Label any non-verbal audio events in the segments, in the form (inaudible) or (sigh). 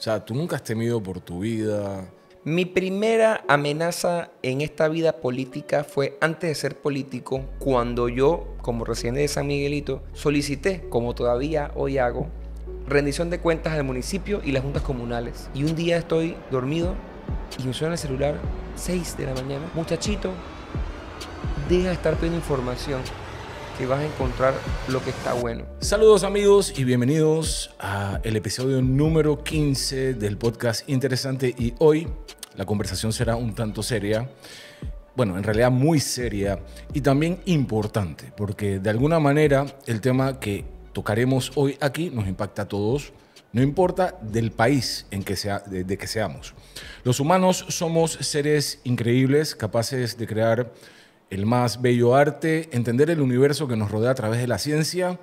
O sea, tú nunca has temido por tu vida. Mi primera amenaza en esta vida política fue antes de ser político, cuando yo, como recién de San Miguelito, solicité, como todavía hoy hago, rendición de cuentas al municipio y las juntas comunales. Y un día estoy dormido y me suena el celular 6 de la mañana. Muchachito, deja de estar pidiendo información y vas a encontrar lo que está bueno. Saludos amigos y bienvenidos a el episodio número 15 del podcast Interesante y hoy la conversación será un tanto seria. Bueno, en realidad muy seria y también importante, porque de alguna manera el tema que tocaremos hoy aquí nos impacta a todos, no importa del país en que sea, que seamos. Los humanos somos seres increíbles, capaces de crear el más bello arte, entender el universo que nos rodea a través de la ciencia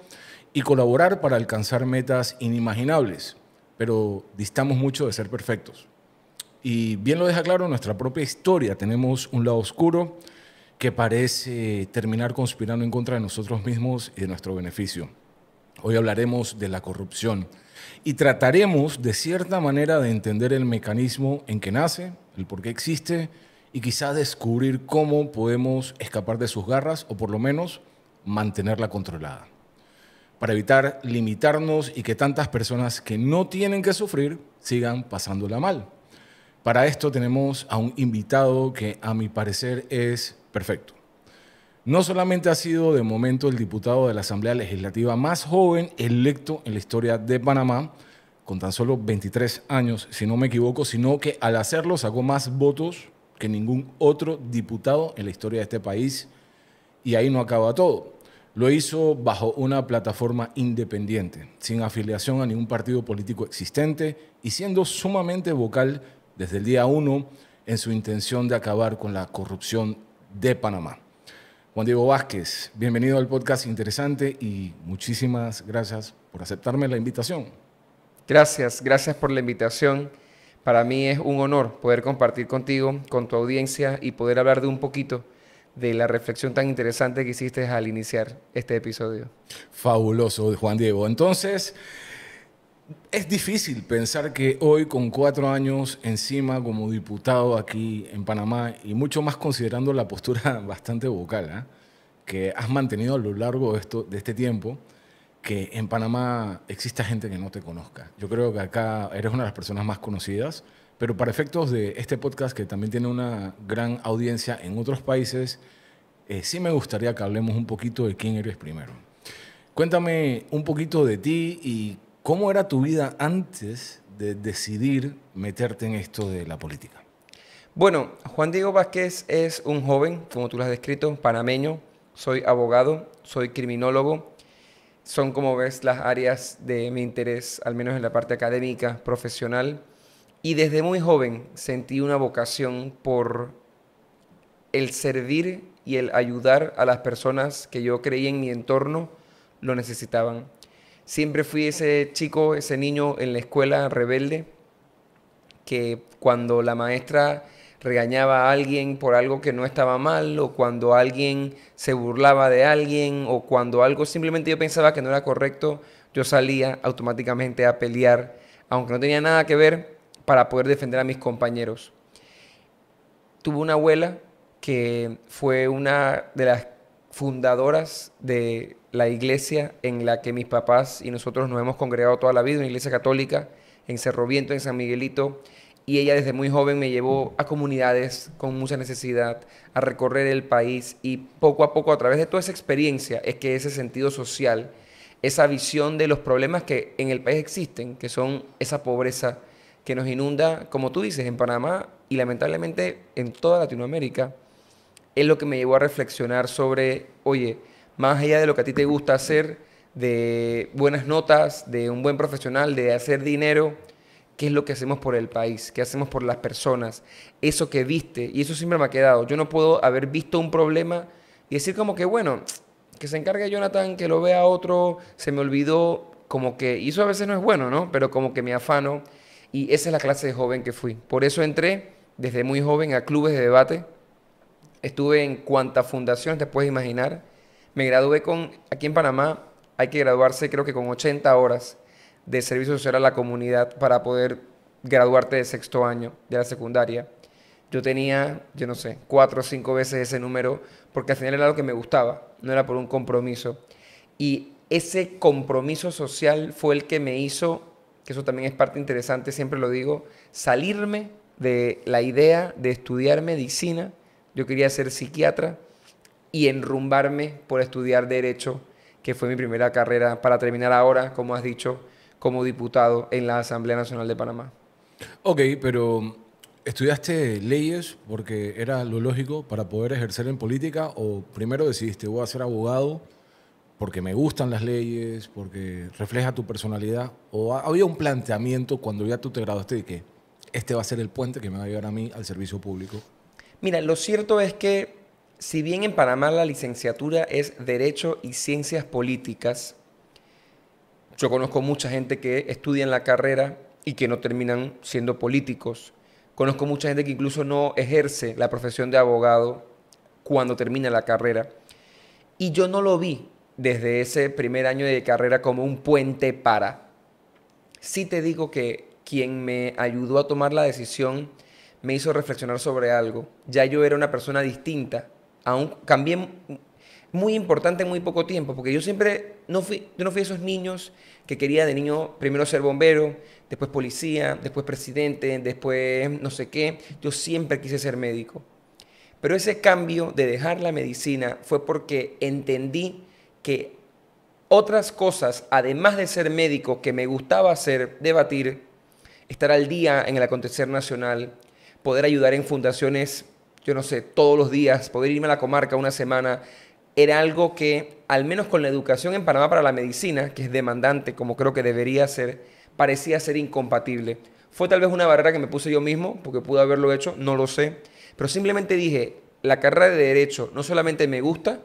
y colaborar para alcanzar metas inimaginables, pero distamos mucho de ser perfectos. Y bien lo deja claro nuestra propia historia, tenemos un lado oscuro que parece terminar conspirando en contra de nosotros mismos y de nuestro beneficio. Hoy hablaremos de la corrupción y trataremos de cierta manera de entender el mecanismo en que nace, el por qué existe y quizá descubrir cómo podemos escapar de sus garras o por lo menos mantenerla controlada, para evitar limitarnos y que tantas personas que no tienen que sufrir sigan pasándola mal. Para esto tenemos a un invitado que a mi parecer es perfecto. No solamente ha sido de momento el diputado de la Asamblea Legislativa más joven electo en la historia de Panamá, con tan solo 23 años, si no me equivoco, sino que al hacerlo sacó más votos que ningún otro diputado en la historia de este país. Y ahí no acaba todo. Lo hizo bajo una plataforma independiente, sin afiliación a ningún partido político existente y siendo sumamente vocal desde el día uno en su intención de acabar con la corrupción de Panamá. Juan Diego Vázquez, bienvenido al podcast interesante y muchísimas gracias por aceptarme la invitación. Gracias, gracias por la invitación. Para mí es un honor poder compartir contigo, con tu audiencia y poder hablar de un poquito de la reflexión tan interesante que hiciste al iniciar este episodio. Fabuloso, Juan Diego. Entonces, es difícil pensar que hoy, con cuatro años encima como diputado aquí en Panamá, y mucho más considerando la postura (laughs) bastante vocal ¿ah? que has mantenido a lo largo de, esto, de este tiempo, que en Panamá exista gente que no te conozca. Yo creo que acá eres una de las personas más conocidas, pero para efectos de este podcast, que también tiene una gran audiencia en otros países, eh, sí me gustaría que hablemos un poquito de quién eres primero. Cuéntame un poquito de ti y cómo era tu vida antes de decidir meterte en esto de la política. Bueno, Juan Diego Vázquez es un joven, como tú lo has descrito, panameño. Soy abogado, soy criminólogo, son, como ves, las áreas de mi interés, al menos en la parte académica, profesional. Y desde muy joven sentí una vocación por el servir y el ayudar a las personas que yo creía en mi entorno lo necesitaban. Siempre fui ese chico, ese niño en la escuela rebelde, que cuando la maestra regañaba a alguien por algo que no estaba mal, o cuando alguien se burlaba de alguien, o cuando algo simplemente yo pensaba que no era correcto, yo salía automáticamente a pelear, aunque no tenía nada que ver, para poder defender a mis compañeros. Tuve una abuela que fue una de las fundadoras de la iglesia en la que mis papás y nosotros nos hemos congregado toda la vida, una iglesia católica en Cerro Viento, en San Miguelito, y ella desde muy joven me llevó a comunidades con mucha necesidad, a recorrer el país y poco a poco a través de toda esa experiencia es que ese sentido social, esa visión de los problemas que en el país existen, que son esa pobreza que nos inunda, como tú dices, en Panamá y lamentablemente en toda Latinoamérica, es lo que me llevó a reflexionar sobre, oye, más allá de lo que a ti te gusta hacer, de buenas notas, de un buen profesional, de hacer dinero, qué es lo que hacemos por el país, qué hacemos por las personas, eso que viste, y eso siempre me ha quedado. Yo no puedo haber visto un problema y decir como que, bueno, que se encargue Jonathan, que lo vea otro, se me olvidó, como que, y eso a veces no es bueno, ¿no? Pero como que me afano, y esa es la clase de joven que fui. Por eso entré desde muy joven a clubes de debate, estuve en cuantas fundaciones te puedes imaginar, me gradué con, aquí en Panamá hay que graduarse creo que con 80 horas de servicio social a la comunidad para poder graduarte de sexto año de la secundaria. Yo tenía, yo no sé, cuatro o cinco veces ese número porque al final era lo que me gustaba, no era por un compromiso. Y ese compromiso social fue el que me hizo, que eso también es parte interesante, siempre lo digo, salirme de la idea de estudiar medicina, yo quería ser psiquiatra, y enrumbarme por estudiar derecho, que fue mi primera carrera, para terminar ahora, como has dicho, como diputado en la Asamblea Nacional de Panamá. Ok, pero ¿estudiaste leyes porque era lo lógico para poder ejercer en política o primero decidiste voy a ser abogado porque me gustan las leyes, porque refleja tu personalidad? ¿O había un planteamiento cuando ya tú te graduaste de que este va a ser el puente que me va a llevar a mí al servicio público? Mira, lo cierto es que si bien en Panamá la licenciatura es Derecho y Ciencias Políticas, yo conozco mucha gente que estudia en la carrera y que no terminan siendo políticos. Conozco mucha gente que incluso no ejerce la profesión de abogado cuando termina la carrera. Y yo no lo vi desde ese primer año de carrera como un puente para. Sí te digo que quien me ayudó a tomar la decisión me hizo reflexionar sobre algo. Ya yo era una persona distinta. Aún cambié muy importante en muy poco tiempo, porque yo siempre no fui, yo no fui esos niños que quería de niño primero ser bombero, después policía, después presidente, después no sé qué. Yo siempre quise ser médico. Pero ese cambio de dejar la medicina fue porque entendí que otras cosas, además de ser médico, que me gustaba hacer, debatir, estar al día en el acontecer nacional, poder ayudar en fundaciones, yo no sé, todos los días, poder irme a la comarca una semana, era algo que, al menos con la educación en Panamá para la medicina, que es demandante, como creo que debería ser, parecía ser incompatible. Fue tal vez una barrera que me puse yo mismo, porque pude haberlo hecho, no lo sé, pero simplemente dije, la carrera de derecho no solamente me gusta,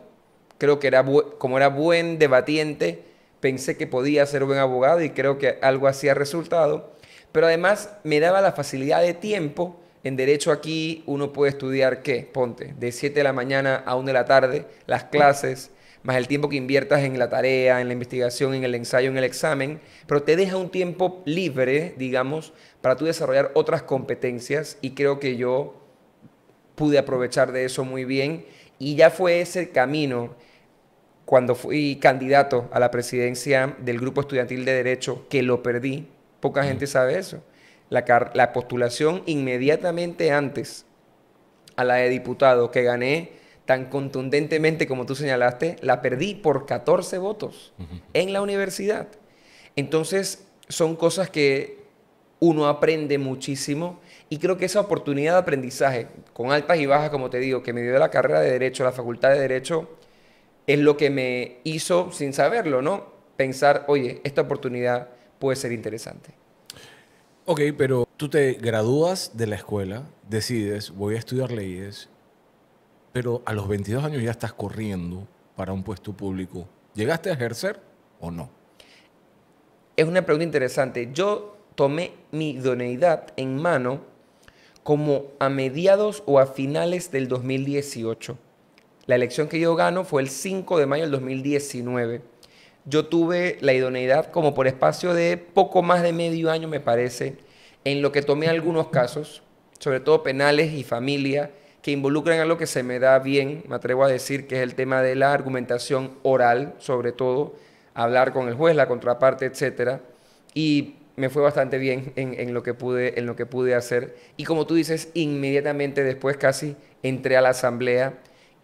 creo que era como era buen debatiente, pensé que podía ser buen abogado y creo que algo hacía resultado, pero además me daba la facilidad de tiempo en derecho aquí uno puede estudiar qué, ponte, de 7 de la mañana a 1 de la tarde, las clases, más el tiempo que inviertas en la tarea, en la investigación, en el ensayo, en el examen, pero te deja un tiempo libre, digamos, para tú desarrollar otras competencias y creo que yo pude aprovechar de eso muy bien y ya fue ese camino cuando fui candidato a la presidencia del grupo estudiantil de derecho que lo perdí, poca mm. gente sabe eso la, postulación inmediatamente antes a la de diputado que gané tan contundentemente como tú señalaste, la perdí por 14 votos en la universidad. Entonces, son cosas que uno aprende muchísimo y creo que esa oportunidad de aprendizaje, con altas y bajas, como te digo, que me dio la carrera de Derecho, la Facultad de Derecho, es lo que me hizo, sin saberlo, ¿no? Pensar, oye, esta oportunidad puede ser interesante. Ok, pero tú te gradúas de la escuela, decides, voy a estudiar leyes, pero a los 22 años ya estás corriendo para un puesto público. ¿Llegaste a ejercer o no? Es una pregunta interesante. Yo tomé mi idoneidad en mano como a mediados o a finales del 2018. La elección que yo gano fue el 5 de mayo del 2019 yo tuve la idoneidad como por espacio de poco más de medio año, me parece, en lo que tomé algunos casos, sobre todo penales y familia, que involucran a lo que se me da bien, me atrevo a decir, que es el tema de la argumentación oral, sobre todo, hablar con el juez, la contraparte, etcétera, y me fue bastante bien en, lo que pude, en lo que pude hacer. Y como tú dices, inmediatamente después casi entré a la asamblea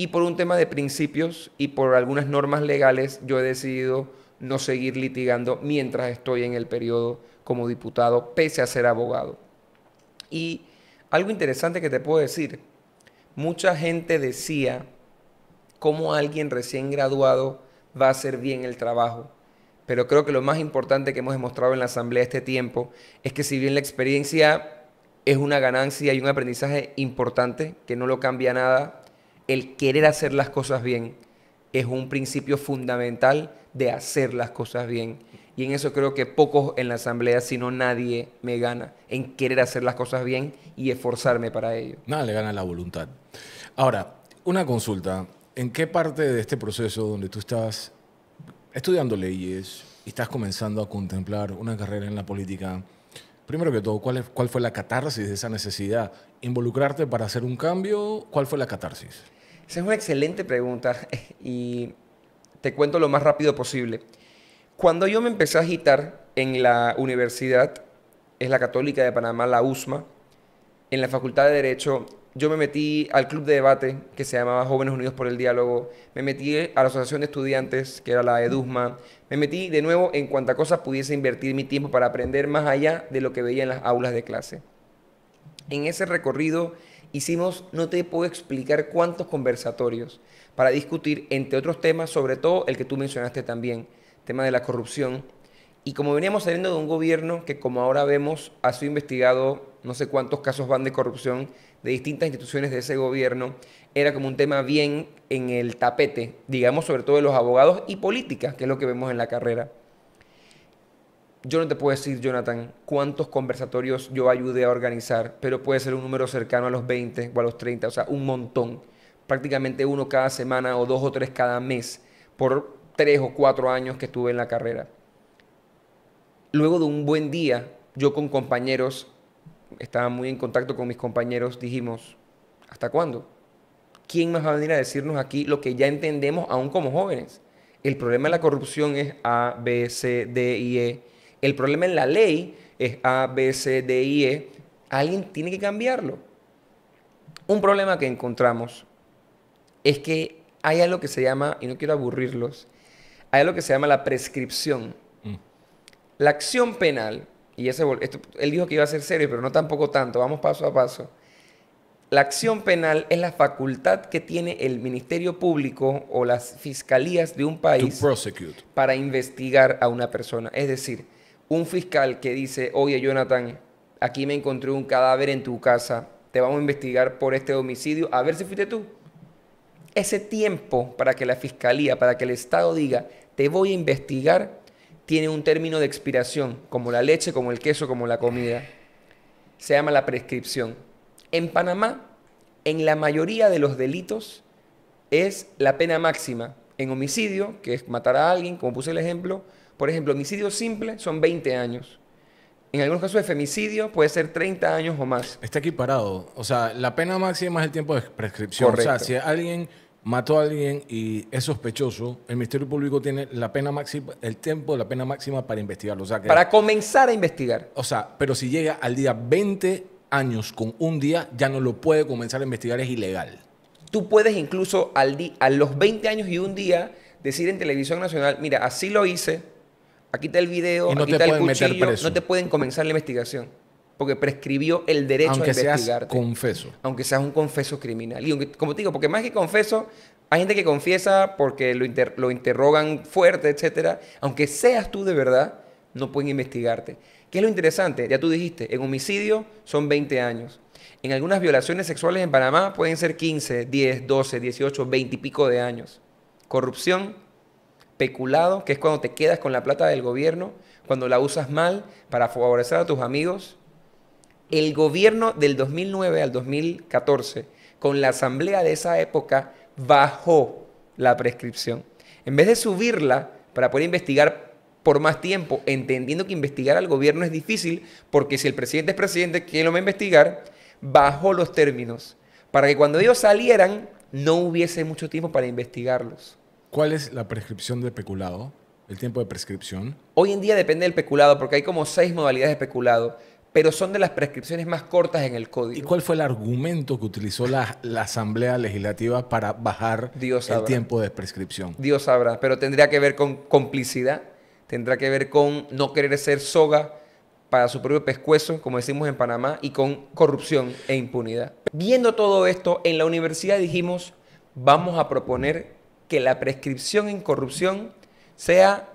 y por un tema de principios y por algunas normas legales yo he decidido no seguir litigando mientras estoy en el periodo como diputado, pese a ser abogado. Y algo interesante que te puedo decir, mucha gente decía cómo alguien recién graduado va a hacer bien el trabajo. Pero creo que lo más importante que hemos demostrado en la Asamblea este tiempo es que si bien la experiencia es una ganancia y un aprendizaje importante, que no lo cambia nada, el querer hacer las cosas bien es un principio fundamental de hacer las cosas bien. Y en eso creo que pocos en la asamblea, si no nadie, me gana en querer hacer las cosas bien y esforzarme para ello. Nada le gana la voluntad. Ahora, una consulta. ¿En qué parte de este proceso donde tú estás estudiando leyes y estás comenzando a contemplar una carrera en la política, primero que todo, ¿cuál, cuál fue la catarsis de esa necesidad? ¿Involucrarte para hacer un cambio? ¿Cuál fue la catarsis? Esa es una excelente pregunta (laughs) y te cuento lo más rápido posible. Cuando yo me empecé a agitar en la universidad, es la Católica de Panamá, la USMA, en la Facultad de Derecho, yo me metí al club de debate que se llamaba Jóvenes Unidos por el Diálogo, me metí a la Asociación de Estudiantes, que era la EDUSMA, me metí de nuevo en cuanta cosa pudiese invertir mi tiempo para aprender más allá de lo que veía en las aulas de clase. En ese recorrido Hicimos, no te puedo explicar cuántos conversatorios para discutir, entre otros temas, sobre todo el que tú mencionaste también, tema de la corrupción. Y como veníamos saliendo de un gobierno que, como ahora vemos, ha sido investigado no sé cuántos casos van de corrupción de distintas instituciones de ese gobierno, era como un tema bien en el tapete, digamos, sobre todo de los abogados y políticas, que es lo que vemos en la carrera. Yo no te puedo decir, Jonathan, cuántos conversatorios yo ayudé a organizar, pero puede ser un número cercano a los 20 o a los 30, o sea, un montón. Prácticamente uno cada semana o dos o tres cada mes por tres o cuatro años que estuve en la carrera. Luego de un buen día, yo con compañeros, estaba muy en contacto con mis compañeros, dijimos, ¿hasta cuándo? ¿Quién más va a venir a decirnos aquí lo que ya entendemos aún como jóvenes? El problema de la corrupción es A, B, C, D y E el problema en la ley es A, B, C, D, I, E. Alguien tiene que cambiarlo. Un problema que encontramos es que hay algo que se llama, y no quiero aburrirlos, hay algo que se llama la prescripción. Mm. La acción penal, y ese, él dijo que iba a ser serio, pero no tampoco tanto, vamos paso a paso. La acción penal es la facultad que tiene el Ministerio Público o las fiscalías de un país para investigar a una persona. Es decir, un fiscal que dice, oye Jonathan, aquí me encontré un cadáver en tu casa, te vamos a investigar por este homicidio, a ver si fuiste tú. Ese tiempo para que la fiscalía, para que el Estado diga, te voy a investigar, tiene un término de expiración, como la leche, como el queso, como la comida. Se llama la prescripción. En Panamá, en la mayoría de los delitos, es la pena máxima. En homicidio, que es matar a alguien, como puse el ejemplo, por ejemplo, homicidio simple son 20 años. En algunos casos de femicidio puede ser 30 años o más. Está equiparado. O sea, la pena máxima es el tiempo de prescripción. O sea, si alguien mató a alguien y es sospechoso, el Ministerio Público tiene la pena máxima, el tiempo de la pena máxima para investigarlo. para comenzar a investigar. O sea, pero si llega al día 20 años con un día, ya no lo puede comenzar a investigar, es ilegal. Tú puedes incluso al a los 20 años y un día decir en televisión nacional, mira, así lo hice, aquí está el video, aquí está el cuchillo, no te pueden comenzar la investigación. Porque prescribió el derecho a investigarte. Seas confeso. Aunque seas un confeso criminal. Y como te digo, porque más que confeso, hay gente que confiesa porque lo, interrogan fuerte, etc. Aunque seas tú de verdad, no pueden investigarte. ¿Qué es lo interesante? Ya tú dijiste, en homicidio son 20 años. En algunas violaciones sexuales en Panamá pueden ser 15, 10, 12, 18, 20 y pico de años. Corrupción, peculado, que es cuando te quedas con la plata del gobierno, cuando la usas mal para favorecer a tus amigos. El gobierno del 2009 al 2014, con la asamblea de esa época, bajó la prescripción. En vez de subirla para poder investigar por más tiempo, entendiendo que investigar al gobierno es difícil, porque si el presidente es presidente, ¿quién lo va a investigar? Bajó los términos, para que cuando ellos salieran, no hubiese mucho tiempo para investigarlos. ¿Cuál es la prescripción de peculado? ¿El tiempo de prescripción? Hoy en día depende del peculado, porque hay como seis modalidades de peculado, pero son de las prescripciones más cortas en el código. ¿Y cuál fue el argumento que utilizó la, Asamblea Legislativa para bajar el tiempo de prescripción? Dios sabrá, pero tendría que ver con complicidad, tendrá que ver con no querer ser soga para su propio pescuezo, como decimos en Panamá, y con corrupción e impunidad. Viendo todo esto, en la universidad dijimos, vamos a proponer que la prescripción en corrupción sea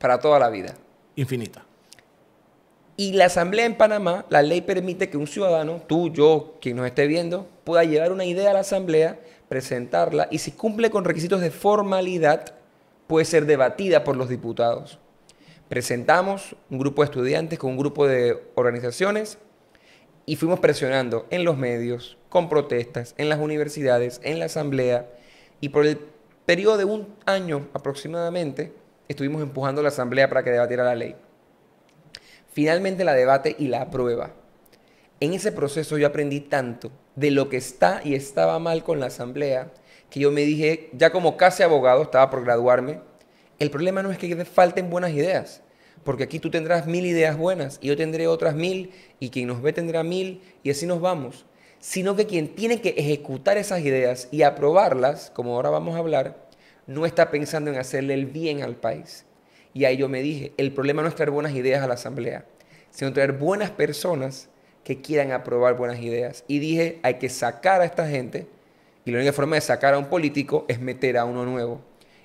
para toda la vida. Infinita. Y la Asamblea en Panamá, la ley permite que un ciudadano, tú, yo, quien nos esté viendo, pueda llevar una idea a la Asamblea, presentarla y si cumple con requisitos de formalidad, puede ser debatida por los diputados. Presentamos un grupo de estudiantes con un grupo de organizaciones y fuimos presionando en los medios, con protestas, en las universidades, en la Asamblea y por el periodo de un año aproximadamente, estuvimos empujando a la Asamblea para que debatiera la ley. Finalmente la debate y la aprueba. En ese proceso yo aprendí tanto de lo que está y estaba mal con la Asamblea, que yo me dije, ya como casi abogado, estaba por graduarme, el problema no es que falten buenas ideas, porque aquí tú tendrás mil ideas buenas y yo tendré otras mil y quien nos ve tendrá mil y así nos vamos sino que quien tiene que ejecutar esas ideas y aprobarlas, como ahora vamos a hablar, no está pensando en hacerle el bien al país. Y ahí yo me dije, el problema no es traer buenas ideas a la asamblea, sino traer buenas personas que quieran aprobar buenas ideas. Y dije, hay que sacar a esta gente, y la única forma de sacar a un político es meter a uno nuevo.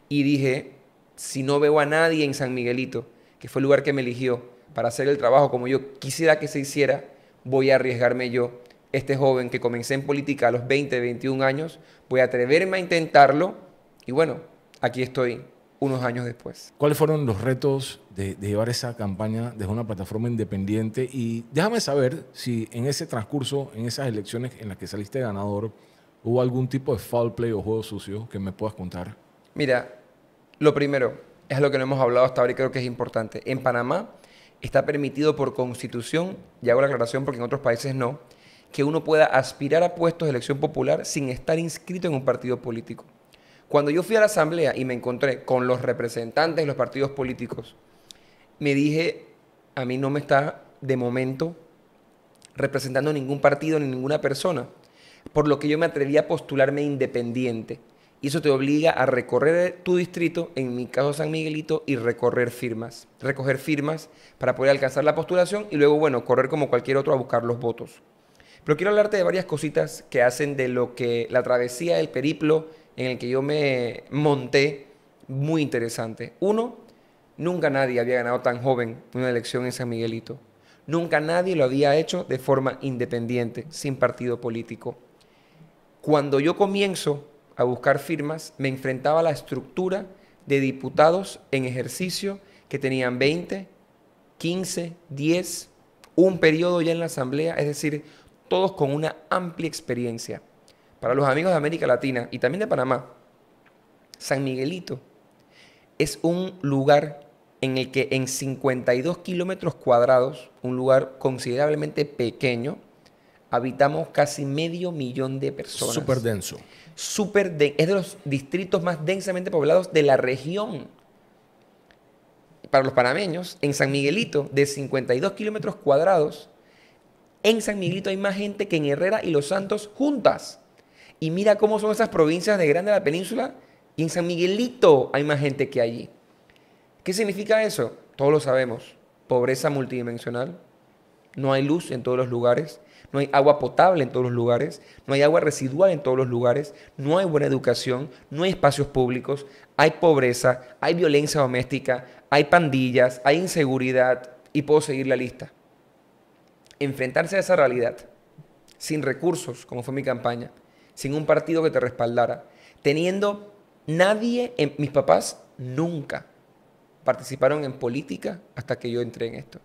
Y dije, si no veo a nadie en San Miguelito, que fue el lugar que me eligió para hacer el trabajo como yo quisiera que se hiciera, voy a arriesgarme yo este joven que comencé en política a los 20, 21 años, voy a atreverme a intentarlo y bueno, aquí estoy unos años después. ¿Cuáles fueron los retos de, de, llevar esa campaña desde una plataforma independiente? Y déjame saber si en ese transcurso, en esas elecciones en las que saliste ganador, hubo algún tipo de foul play o juego sucio que me puedas contar. Mira, lo primero es lo que no hemos hablado hasta ahora y creo que es importante. En Panamá está permitido por constitución, y hago la aclaración porque en otros países no, que uno pueda aspirar a puestos de elección popular sin estar inscrito en un partido político. Cuando yo fui a la asamblea y me encontré con los representantes de los partidos políticos, me dije, a mí no me está de momento representando ningún partido ni ninguna persona, por lo que yo me atreví a postularme independiente. Y eso te obliga a recorrer tu distrito, en mi caso San Miguelito, y recorrer firmas. Recoger firmas para poder alcanzar la postulación y luego, bueno, correr como cualquier otro a buscar los votos. Pero quiero hablarte de varias cositas que hacen de lo que la travesía, el periplo en el que yo me monté, muy interesante. Uno, nunca nadie había ganado tan joven una elección en San Miguelito. Nunca nadie lo había hecho de forma independiente, sin partido político. Cuando yo comienzo a buscar firmas, me enfrentaba a la estructura de diputados en ejercicio que tenían 20, 15, 10, un periodo ya en la Asamblea, es decir, todos con una amplia experiencia. Para los amigos de América Latina y también de Panamá, San Miguelito es un lugar en el que en 52 kilómetros cuadrados, un lugar considerablemente pequeño, habitamos casi medio millón de personas. Súper denso. Es de los distritos más densamente poblados de la región. Para los panameños, en San Miguelito, de 52 kilómetros cuadrados, en San Miguelito hay más gente que en Herrera y Los Santos juntas. Y mira cómo son esas provincias de Grande de la Península y en San Miguelito hay más gente que allí. ¿Qué significa eso? Todos lo sabemos. Pobreza multidimensional. No hay luz en todos los lugares. No hay agua potable en todos los lugares. No hay agua residual en todos los lugares. No hay buena educación. No hay espacios públicos. Hay pobreza. Hay violencia doméstica. Hay pandillas. Hay inseguridad. Y puedo seguir la lista enfrentarse a esa realidad, sin recursos, como fue mi campaña, sin un partido que te respaldara, teniendo nadie, en, mis papás nunca participaron en política hasta que yo entré en esto.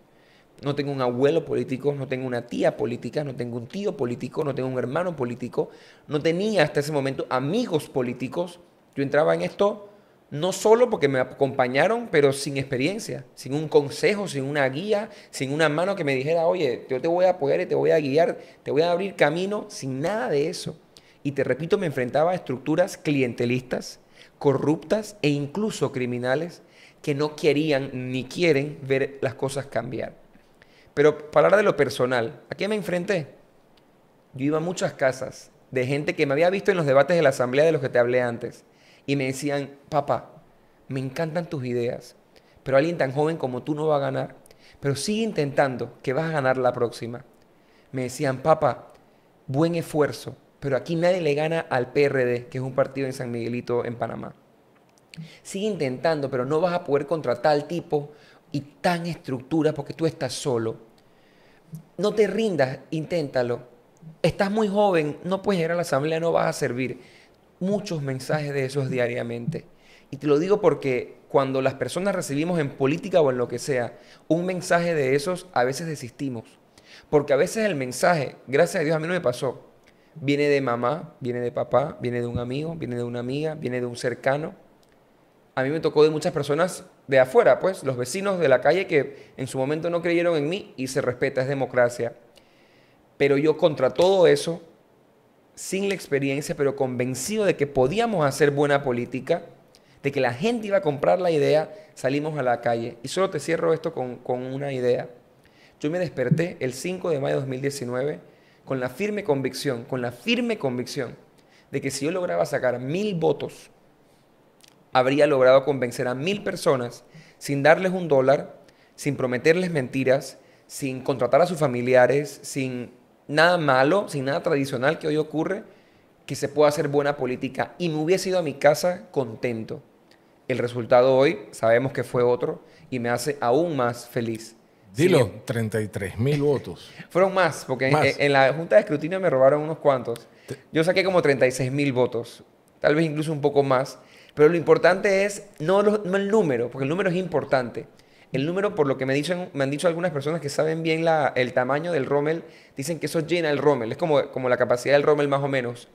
No tengo un abuelo político, no tengo una tía política, no tengo un tío político, no tengo un hermano político, no tenía hasta ese momento amigos políticos. Yo entraba en esto no solo porque me acompañaron, pero sin experiencia, sin un consejo, sin una guía, sin una mano que me dijera, oye, yo te voy a apoyar y te voy a guiar, te voy a abrir camino, sin nada de eso. Y te repito, me enfrentaba a estructuras clientelistas, corruptas e incluso criminales que no querían ni quieren ver las cosas cambiar. Pero para hablar de lo personal, ¿a qué me enfrenté? Yo iba a muchas casas de gente que me había visto en los debates de la asamblea de los que te hablé antes y me decían, papá, me encantan tus ideas, pero alguien tan joven como tú no va a ganar, pero sigue intentando que vas a ganar la próxima. Me decían, papá, buen esfuerzo, pero aquí nadie le gana al PRD, que es un partido en San Miguelito, en Panamá. Sigue intentando, pero no vas a poder contra tal tipo y tan estructura porque tú estás solo. No te rindas, inténtalo. Estás muy joven, no puedes llegar a la asamblea, no vas a servir muchos mensajes de esos diariamente. Y te lo digo porque cuando las personas recibimos en política o en lo que sea un mensaje de esos, a veces desistimos. Porque a veces el mensaje, gracias a Dios a mí no me pasó, viene de mamá, viene de papá, viene de un amigo, viene de una amiga, viene de un cercano. A mí me tocó de muchas personas de afuera, pues, los vecinos de la calle que en su momento no creyeron en mí y se respeta, es democracia. Pero yo contra todo eso sin la experiencia, pero convencido de que podíamos hacer buena política, de que la gente iba a comprar la idea, salimos a la calle. Y solo te cierro esto con, una idea. Yo me desperté el 5 de mayo de 2019 con la firme convicción, con la firme convicción de que si yo lograba sacar mil votos, habría logrado convencer a mil personas sin darles un dólar, sin prometerles mentiras, sin contratar a sus familiares, sin nada malo, sin nada tradicional que hoy ocurre, que se pueda hacer buena política. Y me hubiese ido a mi casa contento. El resultado hoy sabemos que fue otro y me hace aún más feliz. Dilo, 33 mil votos. (laughs) Fueron más, porque En, la Junta de Escrutinio me robaron unos cuantos. Yo saqué como 36 mil votos, tal vez incluso un poco más. Pero lo importante es no el número, porque el número es importante, el número, por lo que me, dicen, me han dicho algunas personas que saben bien el tamaño del Rommel, dicen que eso llena el Rommel, es como, como la capacidad del Rommel más o menos.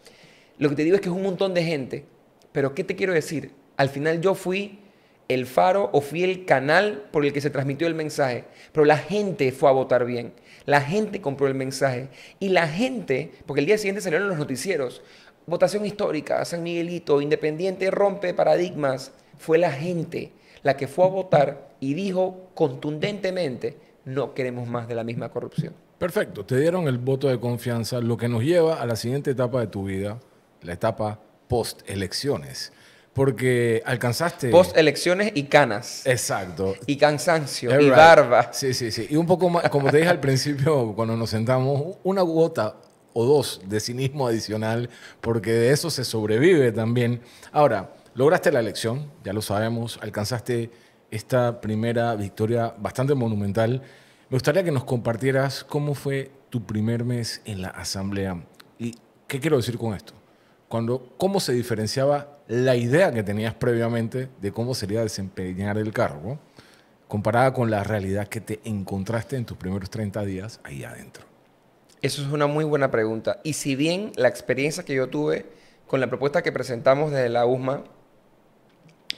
Lo que te digo es que es un montón de gente, pero ¿qué te quiero decir? Al final yo fui el faro o fui el canal por el que se transmitió el mensaje, pero la gente fue a votar bien, la gente compró el mensaje y la gente, porque el día siguiente salieron los noticieros, votación histórica, San Miguelito, Independiente rompe paradigmas, fue la gente la que fue a votar y dijo contundentemente, no queremos más de la misma corrupción. Perfecto, te dieron el voto de confianza, lo que nos lleva a la siguiente etapa de tu vida, la etapa post-elecciones. Porque alcanzaste. Post elecciones y canas. Exacto. Y cansancio y barba. Sí, sí, sí. Y un poco más, como te dije al principio, cuando nos sentamos, una gota o dos de cinismo adicional, porque de eso se sobrevive también. Ahora, Lograste la elección, ya lo sabemos, alcanzaste esta primera victoria bastante monumental. Me gustaría que nos compartieras cómo fue tu primer mes en la Asamblea. ¿Y qué quiero decir con esto? Cuando, ¿Cómo se diferenciaba la idea que tenías previamente de cómo sería desempeñar el cargo comparada con la realidad que te encontraste en tus primeros 30 días ahí adentro? Eso es una muy buena pregunta. Y si bien la experiencia que yo tuve con la propuesta que presentamos desde la USMA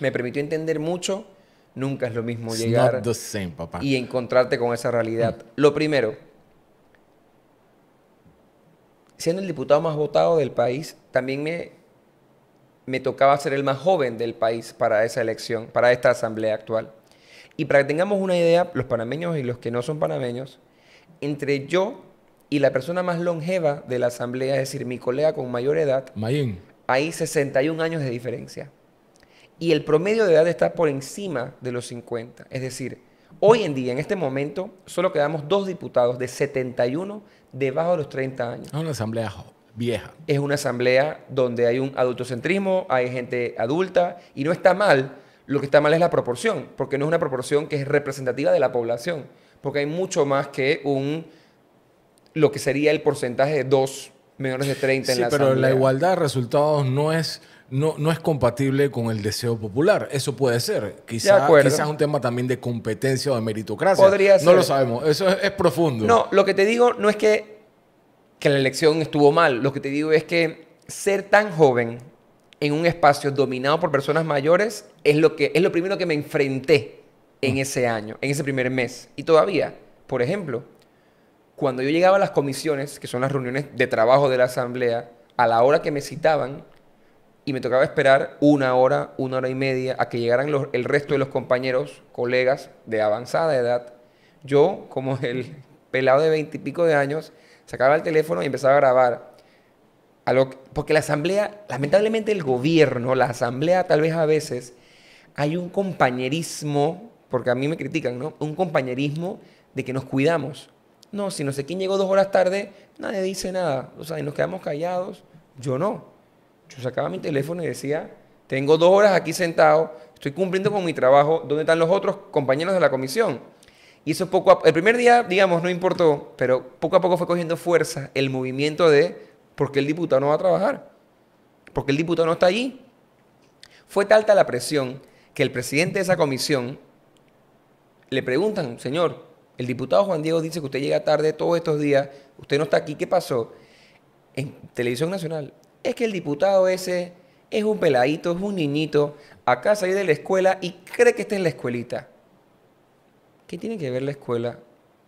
me permitió entender mucho. Nunca es lo mismo llegar y encontrarte con esa realidad. Mm. Lo primero, siendo el diputado más votado del país, también me, me tocaba ser el más joven del país para esa elección, para esta asamblea actual. Y para que tengamos una idea, los panameños y los que no son panameños, entre yo y la persona más longeva de la asamblea, es decir, mi colega con mayor edad, hay 61 años de diferencia y el promedio de edad está por encima de los 50. Es decir, hoy en día, en este momento, solo quedamos dos diputados de 71 debajo de los 30 años. Es una asamblea vieja. Es una asamblea donde hay un adultocentrismo, hay gente adulta y no está mal. Lo que está mal es la proporción, porque no es una proporción que es representativa de la población, porque hay mucho más que un lo que sería el porcentaje de dos menores de 30 en la pero la igualdad de resultados no es no, no es compatible con el deseo popular. Eso puede ser. Quizás es un tema también de competencia o de meritocracia. No lo sabemos. Eso es, profundo. No, lo que te digo no es que, que la elección estuvo mal. Lo que te digo es que ser tan joven en un espacio dominado por personas mayores es lo, que, es lo primero que me enfrenté en mm. ese año, en ese primer mes. Y todavía, por ejemplo, cuando yo llegaba a las comisiones, que son las reuniones de trabajo de la asamblea, a la hora que me citaban, y me tocaba esperar una hora, una hora y media a que llegaran los, el resto de los compañeros, colegas de avanzada edad. Yo, como (laughs) el pelado de veintipico de años, sacaba el teléfono y empezaba a grabar. porque la asamblea, lamentablemente el gobierno, la asamblea tal vez a veces, hay un compañerismo, porque a mí me critican, Un compañerismo de que nos cuidamos. No, si no sé quién llegó dos horas tarde, nadie dice nada. O sea, nos quedamos callados. Yo no. Yo sacaba mi teléfono y decía, tengo dos horas aquí sentado, estoy cumpliendo con mi trabajo, ¿dónde están los otros compañeros de la comisión? Y eso poco a, el primer día, digamos, no importó, pero poco a poco fue cogiendo fuerza el movimiento de por qué el diputado no va a trabajar, ¿Por qué el diputado no está allí. Fue tanta la presión que el presidente de esa comisión le preguntan, señor, el diputado Juan Diego dice que usted llega tarde todos estos días, usted no está aquí, ¿qué pasó? En Televisión Nacional, es que el diputado ese es un peladito, es un niñito, acá salió de la escuela y cree que está en la escuelita. ¿Qué tiene que ver la escuela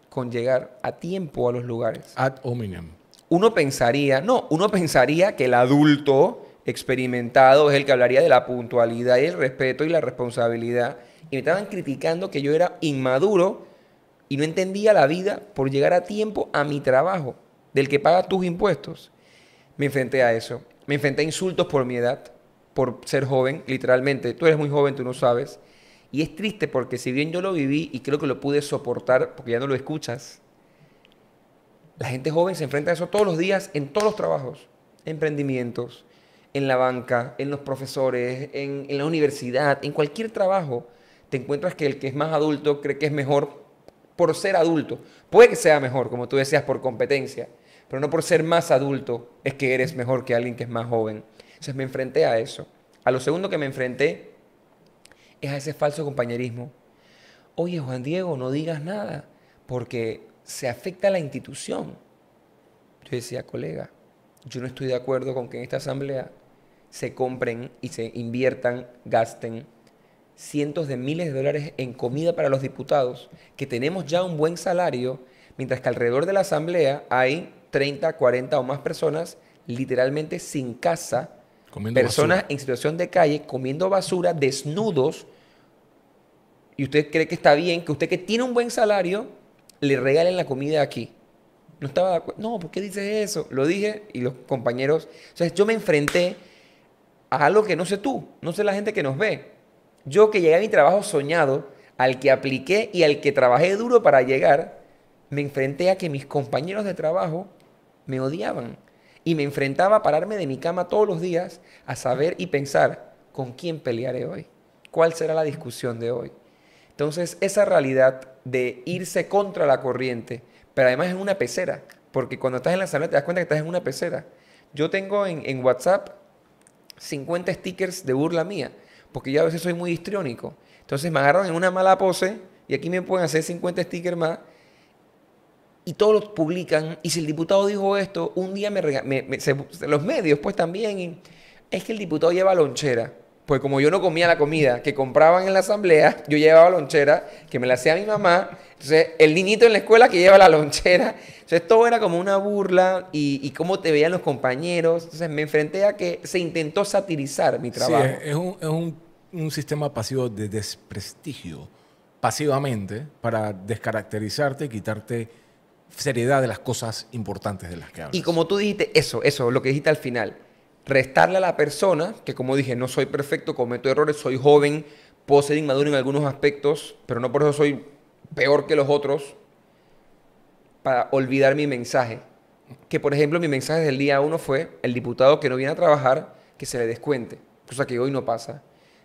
con llegar a tiempo a los lugares? Ad hominem. Uno pensaría, no, uno pensaría que el adulto experimentado es el que hablaría de la puntualidad y el respeto y la responsabilidad. Y me estaban criticando que yo era inmaduro y no entendía la vida por llegar a tiempo a mi trabajo, del que paga tus impuestos me enfrenté a eso. Me enfrenté a insultos por mi edad, por ser joven, literalmente. Tú eres muy joven, tú no sabes. Y es triste porque si bien yo lo viví y creo que lo pude soportar, porque ya no lo escuchas, la gente joven se enfrenta a eso todos los días en todos los trabajos, emprendimientos, en la banca, en los profesores, en, la universidad, en cualquier trabajo. Te encuentras que el que es más adulto cree que es mejor por ser adulto. Puede que sea mejor, como tú decías, por competencia pero no por ser más adulto es que eres mejor que alguien que es más joven. Entonces me enfrenté a eso. A lo segundo que me enfrenté es a ese falso compañerismo. Oye, Juan Diego, no digas nada, porque se afecta a la institución. Yo decía, colega, yo no estoy de acuerdo con que en esta asamblea se compren y se inviertan, gasten cientos de miles de dólares en comida para los diputados, que tenemos ya un buen salario, mientras que alrededor de la asamblea hay 30, 40 o más personas literalmente sin casa, personas en situación de calle, comiendo basura, desnudos. Y usted cree que está bien que usted que tiene un buen salario le regalen la comida aquí. No estaba de acuerdo. No, ¿por qué dices eso? Lo dije y los compañeros. O sea, yo me enfrenté a algo que no sé tú, no sé la gente que nos ve. Yo que llegué a mi trabajo soñado, al que apliqué y al que trabajé duro para llegar, me enfrenté a que mis compañeros de trabajo me odiaban. Y me enfrentaba a pararme de mi cama todos los días a saber y pensar con quién pelearé hoy, cuál será la discusión de hoy. Entonces, esa realidad de irse contra la corriente, pero además es una pecera, porque cuando estás en la sala te das cuenta que estás en una pecera. Yo tengo en, WhatsApp 50 stickers de burla mía, porque yo a veces soy muy histriónico. Entonces me agarran en una mala pose y aquí me pueden hacer 50 stickers más y todos los publican. Y si el diputado dijo esto, un día me, me, los medios, pues también. es que el diputado lleva lonchera. Pues como yo no comía la comida que compraban en la asamblea, yo llevaba lonchera, que me la hacía mi mamá. Entonces, el niñito en la escuela que lleva la lonchera. Entonces, todo era como una burla y, cómo te veían los compañeros. Entonces, me enfrenté a que se intentó satirizar mi trabajo. es, un, es un, un sistema pasivo de desprestigio, pasivamente, para descaracterizarte quitarte seriedad de las cosas importantes de las que hablas. Y como tú dijiste, eso, eso, lo que dijiste al final, restarle a la persona, que como dije, no soy perfecto, cometo errores, soy joven, puedo ser inmaduro en algunos aspectos, pero no por eso soy peor que los otros, para olvidar mi mensaje. Que por ejemplo mi mensaje del día uno fue el diputado que no viene a trabajar, que se le descuente, cosa que hoy no pasa.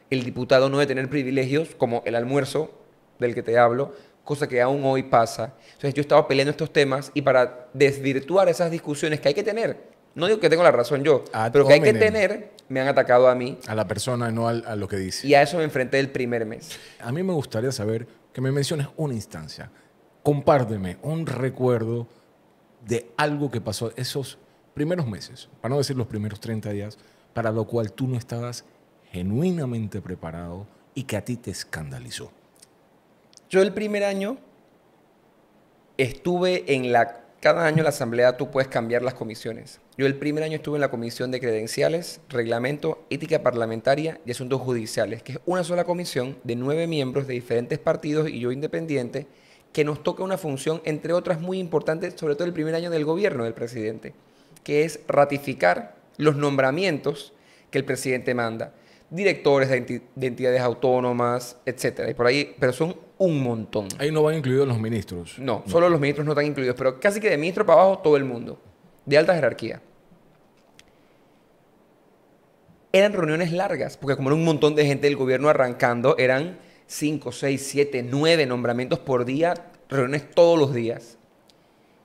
El diputado no debe tener privilegios como el almuerzo del que te hablo, cosa que aún hoy pasa. Entonces yo estaba peleando estos temas y para desvirtuar esas discusiones que hay que tener, no digo que tengo la razón yo, pero que hay que tener, me han atacado a mí. A la persona, no a lo que dice. Y a eso me enfrenté el primer mes. A mí me gustaría saber que me menciones una instancia. Compárteme un recuerdo de algo que pasó esos primeros meses, para no decir los primeros 30 días, para lo cual tú no estabas genuinamente preparado y que a ti te escandalizó. Yo el primer año estuve en la... Cada año en la asamblea tú puedes cambiar las comisiones. Yo el primer año estuve en la comisión de credenciales, reglamento, ética parlamentaria y asuntos judiciales, que es una sola comisión de nueve miembros de diferentes partidos y yo independiente, que nos toca una función, entre otras muy importante, sobre todo el primer año del gobierno del presidente, que es ratificar los nombramientos que el presidente manda directores de entidades autónomas, etcétera. Y por ahí, pero son un montón. Ahí no van incluidos los ministros. No, solo los ministros no están incluidos, pero casi que de ministro para abajo todo el mundo, de alta jerarquía. Eran reuniones largas, porque como era un montón de gente del gobierno arrancando, eran 5, 6, 7, 9 nombramientos por día, reuniones todos los días.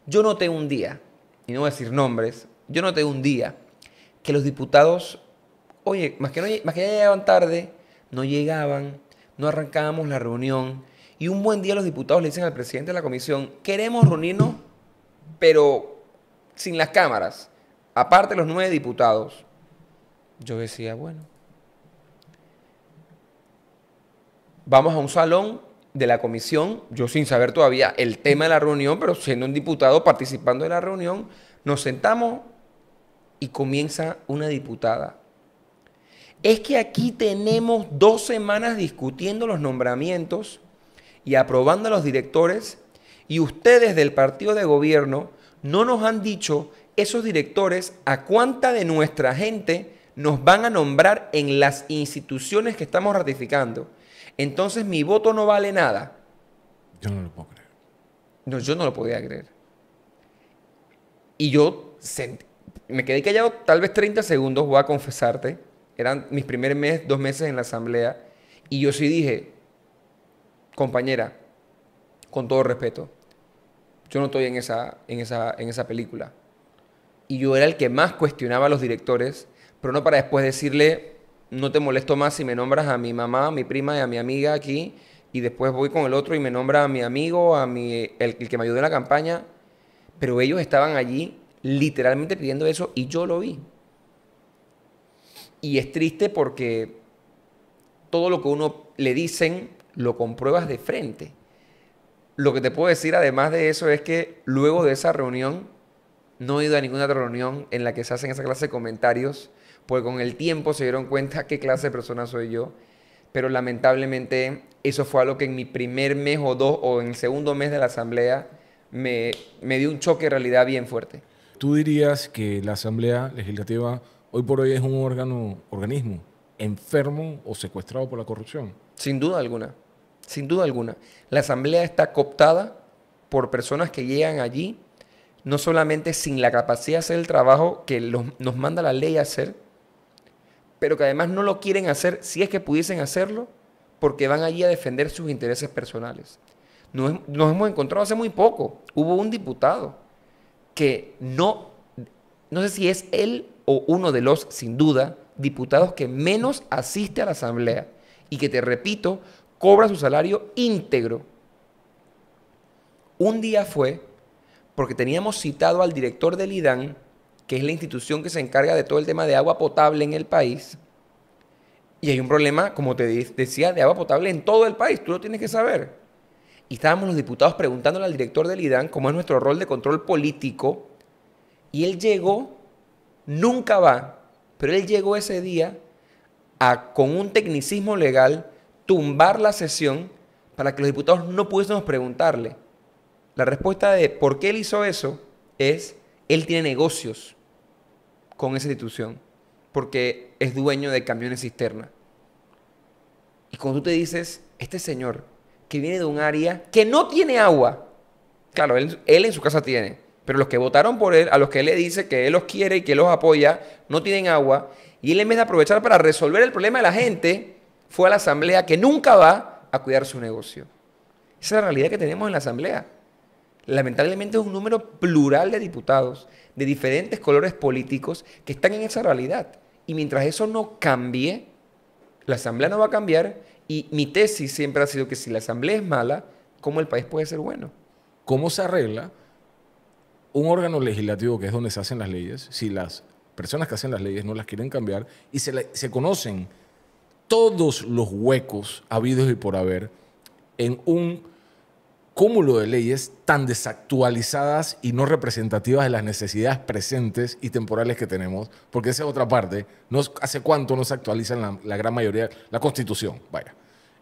Yo noté un día, y no voy a decir nombres, yo noté un día que los diputados Oye, más que, no, ya llegaban tarde, no llegaban, no arrancábamos la reunión. Y un buen día los diputados le dicen al presidente de la comisión, queremos reunirnos, pero sin las cámaras, aparte los nueve diputados. Yo decía, bueno, vamos a un salón de la comisión, yo sin saber todavía el tema de la reunión, pero siendo un diputado participando de la reunión, nos sentamos y comienza una diputada es que aquí tenemos dos semanas discutiendo los nombramientos y aprobando a los directores y ustedes del partido de gobierno no nos han dicho esos directores a cuánta de nuestra gente nos van a nombrar en las instituciones que estamos ratificando. Entonces mi voto no vale nada. Yo no lo puedo creer. No, yo no lo podía creer. Y yo me quedé callado tal vez 30 segundos, voy a confesarte eran mis primer mes, dos meses en la asamblea, y yo sí dije, compañera, con todo respeto, yo no estoy en esa, en esa, en esa película. Y yo era el que más cuestionaba a los directores, pero no para después decirle, no te molesto más si me nombras a mi mamá, a mi prima y a mi amiga aquí, y después voy con el otro y me nombra a mi amigo, a mi, el, el que me ayudó en la campaña, pero ellos estaban allí literalmente pidiendo eso y yo lo vi. Y es triste porque todo lo que uno le dicen lo compruebas de frente. Lo que te puedo decir además de eso es que luego de esa reunión, no he ido a ninguna otra reunión en la que se hacen esa clase de comentarios, porque con el tiempo se dieron cuenta qué clase de persona soy yo. Pero lamentablemente eso fue algo que en mi primer mes o dos o en el segundo mes de la asamblea me, me dio un choque de realidad bien fuerte. ¿Tú dirías que la asamblea legislativa hoy por hoy es un órgano, organismo enfermo o secuestrado por la corrupción. Sin duda alguna, sin duda alguna. La asamblea está cooptada por personas que llegan allí, no solamente sin la capacidad de hacer el trabajo que nos manda la ley a hacer, pero que además no lo quieren hacer si es que pudiesen hacerlo, porque van allí a defender sus intereses personales. Nos, nos hemos encontrado hace muy poco, hubo un diputado que no, no sé si es él o uno de los, sin duda, diputados que menos asiste a la Asamblea y que, te repito, cobra su salario íntegro. Un día fue porque teníamos citado al director del IDAN, que es la institución que se encarga de todo el tema de agua potable en el país, y hay un problema, como te decía, de agua potable en todo el país, tú lo tienes que saber. Y estábamos los diputados preguntándole al director del IDAN cómo es nuestro rol de control político, y él llegó nunca va, pero él llegó ese día a, con un tecnicismo legal, tumbar la sesión para que los diputados no pudiésemos preguntarle. La respuesta de por qué él hizo eso es, él tiene negocios con esa institución, porque es dueño de camiones cisterna. Y cuando tú te dices, este señor que viene de un área que no tiene agua, claro, él en su casa tiene, pero los que votaron por él, a los que él le dice que él los quiere y que los apoya, no tienen agua. Y él en vez de aprovechar para resolver el problema de la gente, fue a la asamblea que nunca va a cuidar su negocio. Esa es la realidad que tenemos en la asamblea. Lamentablemente es un número plural de diputados de diferentes colores políticos que están en esa realidad. Y mientras eso no cambie, la asamblea no va a cambiar. Y mi tesis siempre ha sido que si la asamblea es mala, ¿cómo el país puede ser bueno? ¿Cómo se arregla un órgano legislativo, que es donde se hacen las leyes, si las personas que hacen las leyes no las quieren cambiar y se, conocen todos los huecos habidos y por haber en un cúmulo de leyes tan desactualizadas y no representativas de las necesidades presentes y temporales que tenemos, porque esa es otra parte. No, ¿Hace cuánto no se actualiza la, la gran mayoría la Constitución? Vaya,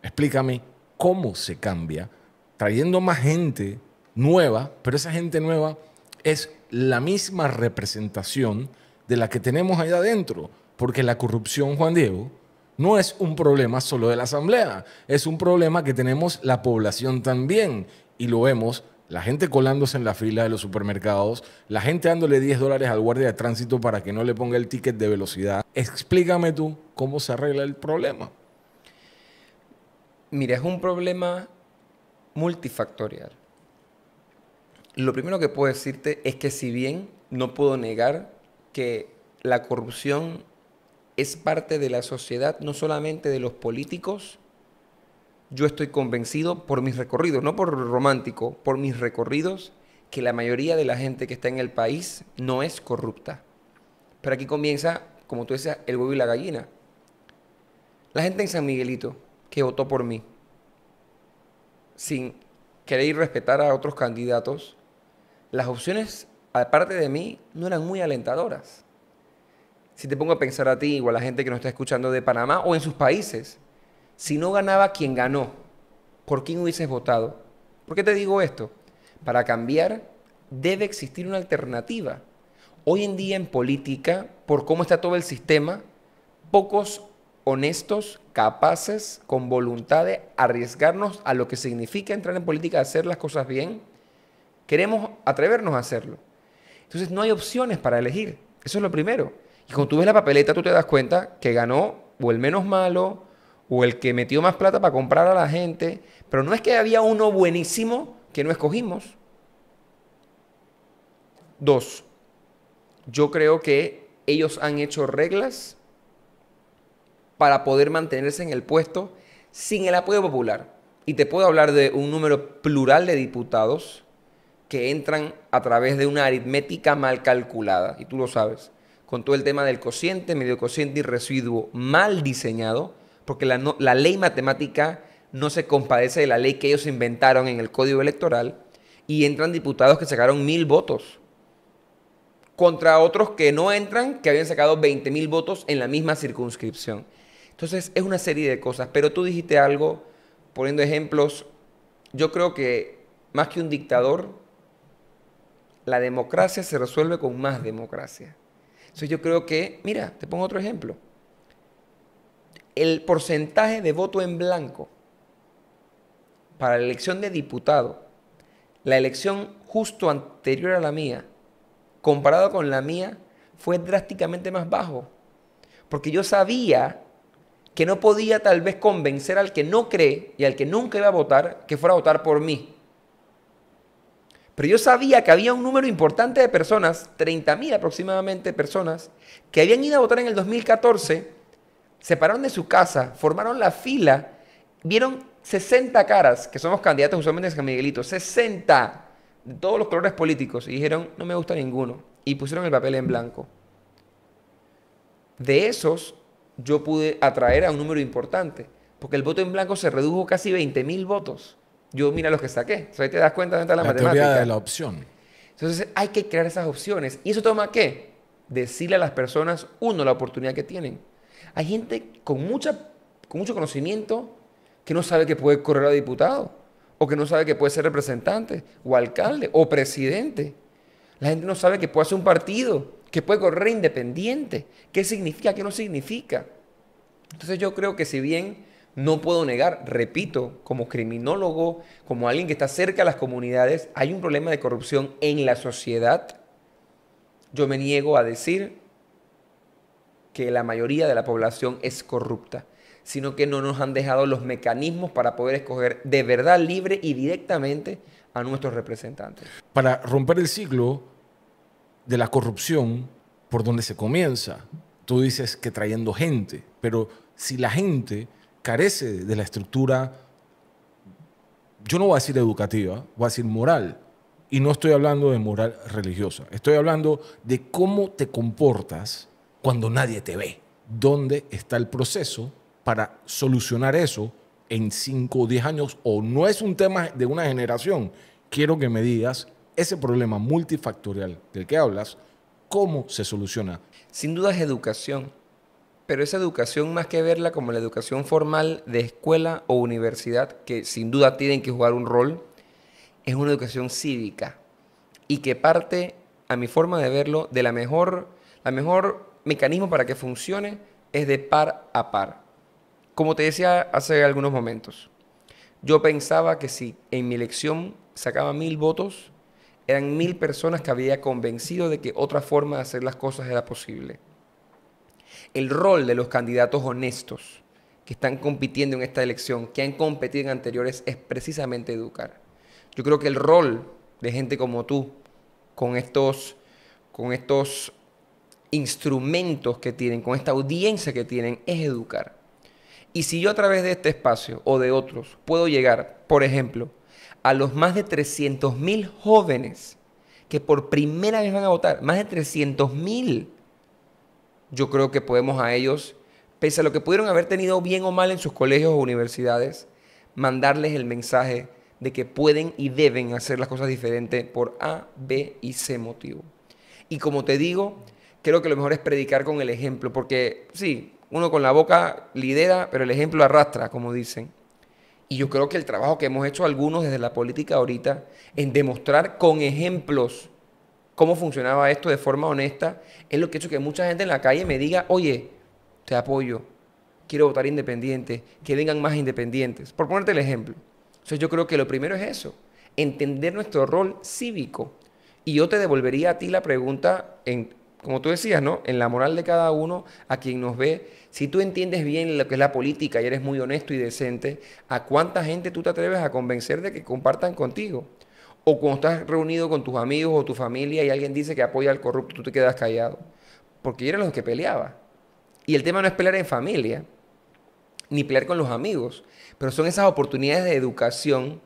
explícame cómo se cambia, trayendo más gente nueva, pero esa gente nueva es la misma representación de la que tenemos ahí adentro, porque la corrupción, Juan Diego, no es un problema solo de la Asamblea, es un problema que tenemos la población también, y lo vemos la gente colándose en la fila de los supermercados, la gente dándole 10 dólares al guardia de tránsito para que no le ponga el ticket de velocidad. Explícame tú cómo se arregla el problema. Mira, es un problema multifactorial. Lo primero que puedo decirte es que si bien no puedo negar que la corrupción es parte de la sociedad, no solamente de los políticos, yo estoy convencido por mis recorridos, no por romántico, por mis recorridos, que la mayoría de la gente que está en el país no es corrupta. Pero aquí comienza, como tú decías, el huevo y la gallina. La gente en San Miguelito que votó por mí, sin querer ir respetar a otros candidatos, las opciones, aparte de mí, no eran muy alentadoras. Si te pongo a pensar a ti o a la gente que nos está escuchando de Panamá o en sus países, si no ganaba quien ganó, ¿por quién hubieses votado? ¿Por qué te digo esto? Para cambiar debe existir una alternativa. Hoy en día en política, por cómo está todo el sistema, pocos honestos, capaces, con voluntad de arriesgarnos a lo que significa entrar en política, hacer las cosas bien, Queremos atrevernos a hacerlo. Entonces no hay opciones para elegir. Eso es lo primero. Y cuando tú ves la papeleta, tú te das cuenta que ganó o el menos malo o el que metió más plata para comprar a la gente. Pero no es que había uno buenísimo que no escogimos. Dos, yo creo que ellos han hecho reglas para poder mantenerse en el puesto sin el apoyo popular. Y te puedo hablar de un número plural de diputados que entran a través de una aritmética mal calculada, y tú lo sabes, con todo el tema del cociente, medio cociente y residuo mal diseñado, porque la, ley matemática no se compadece de la ley que ellos inventaron en el código electoral, y entran diputados que sacaron mil votos contra otros que no entran, que habían sacado 20 mil votos en la misma circunscripción. Entonces es una serie de cosas, pero tú dijiste algo, poniendo ejemplos, yo creo que más que un dictador, la democracia se resuelve con más democracia. Entonces yo creo que, mira, te pongo otro ejemplo. El porcentaje de voto en blanco para la elección de diputado, la elección justo anterior a la mía, comparado con la mía, fue drásticamente más bajo. Porque yo sabía que no podía tal vez convencer al que no cree y al que nunca iba a votar que fuera a votar por mí. Pero yo sabía que había un número importante de personas, 30.000 aproximadamente personas, que habían ido a votar en el 2014, se pararon de su casa, formaron la fila, vieron 60 caras, que somos candidatos usualmente de San Miguelito, 60 de todos los colores políticos, y dijeron, no me gusta ninguno, y pusieron el papel en blanco. De esos, yo pude atraer a un número importante, porque el voto en blanco se redujo casi 20.000 votos yo mira los que saqué. ahí te das cuenta de la la, de la opción. Entonces hay que crear esas opciones. ¿Y eso toma qué? Decirle a las personas, uno, la oportunidad que tienen. Hay gente con, mucha, con mucho conocimiento que no sabe que puede correr a diputado, o que no sabe que puede ser representante, o alcalde, o presidente. La gente no sabe que puede hacer un partido, que puede correr independiente, qué significa, qué no significa. Entonces yo creo que si bien no puedo negar, repito, como criminólogo, como alguien que está cerca de las comunidades, hay un problema de corrupción en la sociedad. Yo me niego a decir que la mayoría de la población es corrupta, sino que no nos han dejado los mecanismos para poder escoger de verdad libre y directamente a nuestros representantes. Para romper el ciclo de la corrupción, por donde se comienza, tú dices que trayendo gente, pero si la gente carece de la estructura, yo no voy a decir educativa, voy a decir moral. Y no estoy hablando de moral religiosa, estoy hablando de cómo te comportas cuando nadie te ve. ¿Dónde está el proceso para solucionar eso en 5 o 10 años? O no es un tema de una generación. Quiero que me digas ese problema multifactorial del que hablas, cómo se soluciona. Sin duda es educación pero esa educación, más que verla como la educación formal de escuela o universidad, que sin duda tienen que jugar un rol, es una educación cívica y que parte, a mi forma de verlo, de la mejor, la mejor mecanismo para que funcione es de par a par. Como te decía hace algunos momentos, yo pensaba que si en mi elección sacaba mil votos, eran mil personas que había convencido de que otra forma de hacer las cosas era posible el rol de los candidatos honestos que están compitiendo en esta elección, que han competido en anteriores, es precisamente educar. Yo creo que el rol de gente como tú, con estos, con estos instrumentos que tienen, con esta audiencia que tienen, es educar. Y si yo a través de este espacio o de otros puedo llegar, por ejemplo, a los más de 300.000 jóvenes que por primera vez van a votar, más de 300.000 yo creo que podemos a ellos, pese a lo que pudieron haber tenido bien o mal en sus colegios o universidades, mandarles el mensaje de que pueden y deben hacer las cosas diferentes por A, B y C motivo. Y como te digo, creo que lo mejor es predicar con el ejemplo, porque sí, uno con la boca lidera, pero el ejemplo arrastra, como dicen. Y yo creo que el trabajo que hemos hecho algunos desde la política ahorita, en demostrar con ejemplos cómo funcionaba esto de forma honesta, es lo que ha hecho que mucha gente en la calle me diga, oye, te apoyo, quiero votar independiente, que vengan más independientes. Por ponerte el ejemplo. Entonces yo creo que lo primero es eso, entender nuestro rol cívico. Y yo te devolvería a ti la pregunta, en, como tú decías, ¿no? En la moral de cada uno, a quien nos ve, si tú entiendes bien lo que es la política y eres muy honesto y decente, ¿a cuánta gente tú te atreves a convencer de que compartan contigo? O cuando estás reunido con tus amigos o tu familia y alguien dice que apoya al corrupto, tú te quedas callado. Porque yo era los que peleaba. Y el tema no es pelear en familia, ni pelear con los amigos, pero son esas oportunidades de educación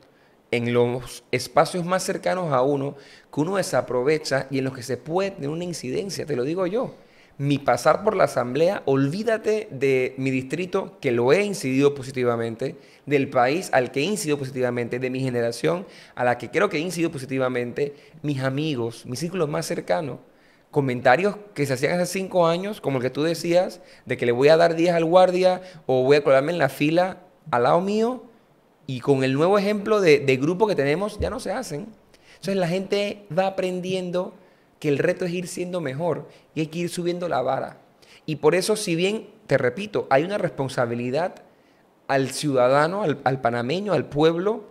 en los espacios más cercanos a uno que uno desaprovecha y en los que se puede tener una incidencia, te lo digo yo mi pasar por la asamblea, olvídate de mi distrito que lo he incidido positivamente, del país al que he incidido positivamente, de mi generación a la que creo que he incidido positivamente, mis amigos, mis círculos más cercanos. Comentarios que se hacían hace cinco años, como el que tú decías, de que le voy a dar días al guardia o voy a colarme en la fila al lado mío, y con el nuevo ejemplo de, de grupo que tenemos, ya no se hacen. Entonces la gente va aprendiendo que el reto es ir siendo mejor y hay que ir subiendo la vara. Y por eso, si bien, te repito, hay una responsabilidad al ciudadano, al, panameño, al pueblo,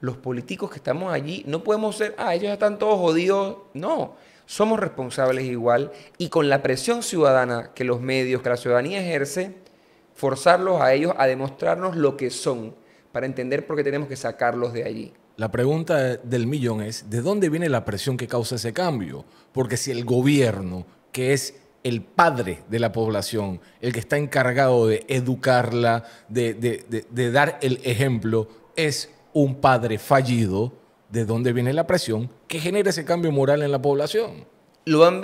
los políticos que estamos allí, no podemos ser, ah, ellos están todos jodidos. No, somos responsables igual y con la presión ciudadana que los medios, que la ciudadanía ejerce, forzarlos a ellos a demostrarnos lo que son para entender por qué tenemos que sacarlos de allí. La pregunta del millón es, ¿de dónde viene la presión que causa ese cambio? Porque si el gobierno, que es el padre de la población, el que está encargado de educarla, de, dar el ejemplo, es un padre fallido, ¿de dónde viene la presión que genera ese cambio moral en la población? lo han,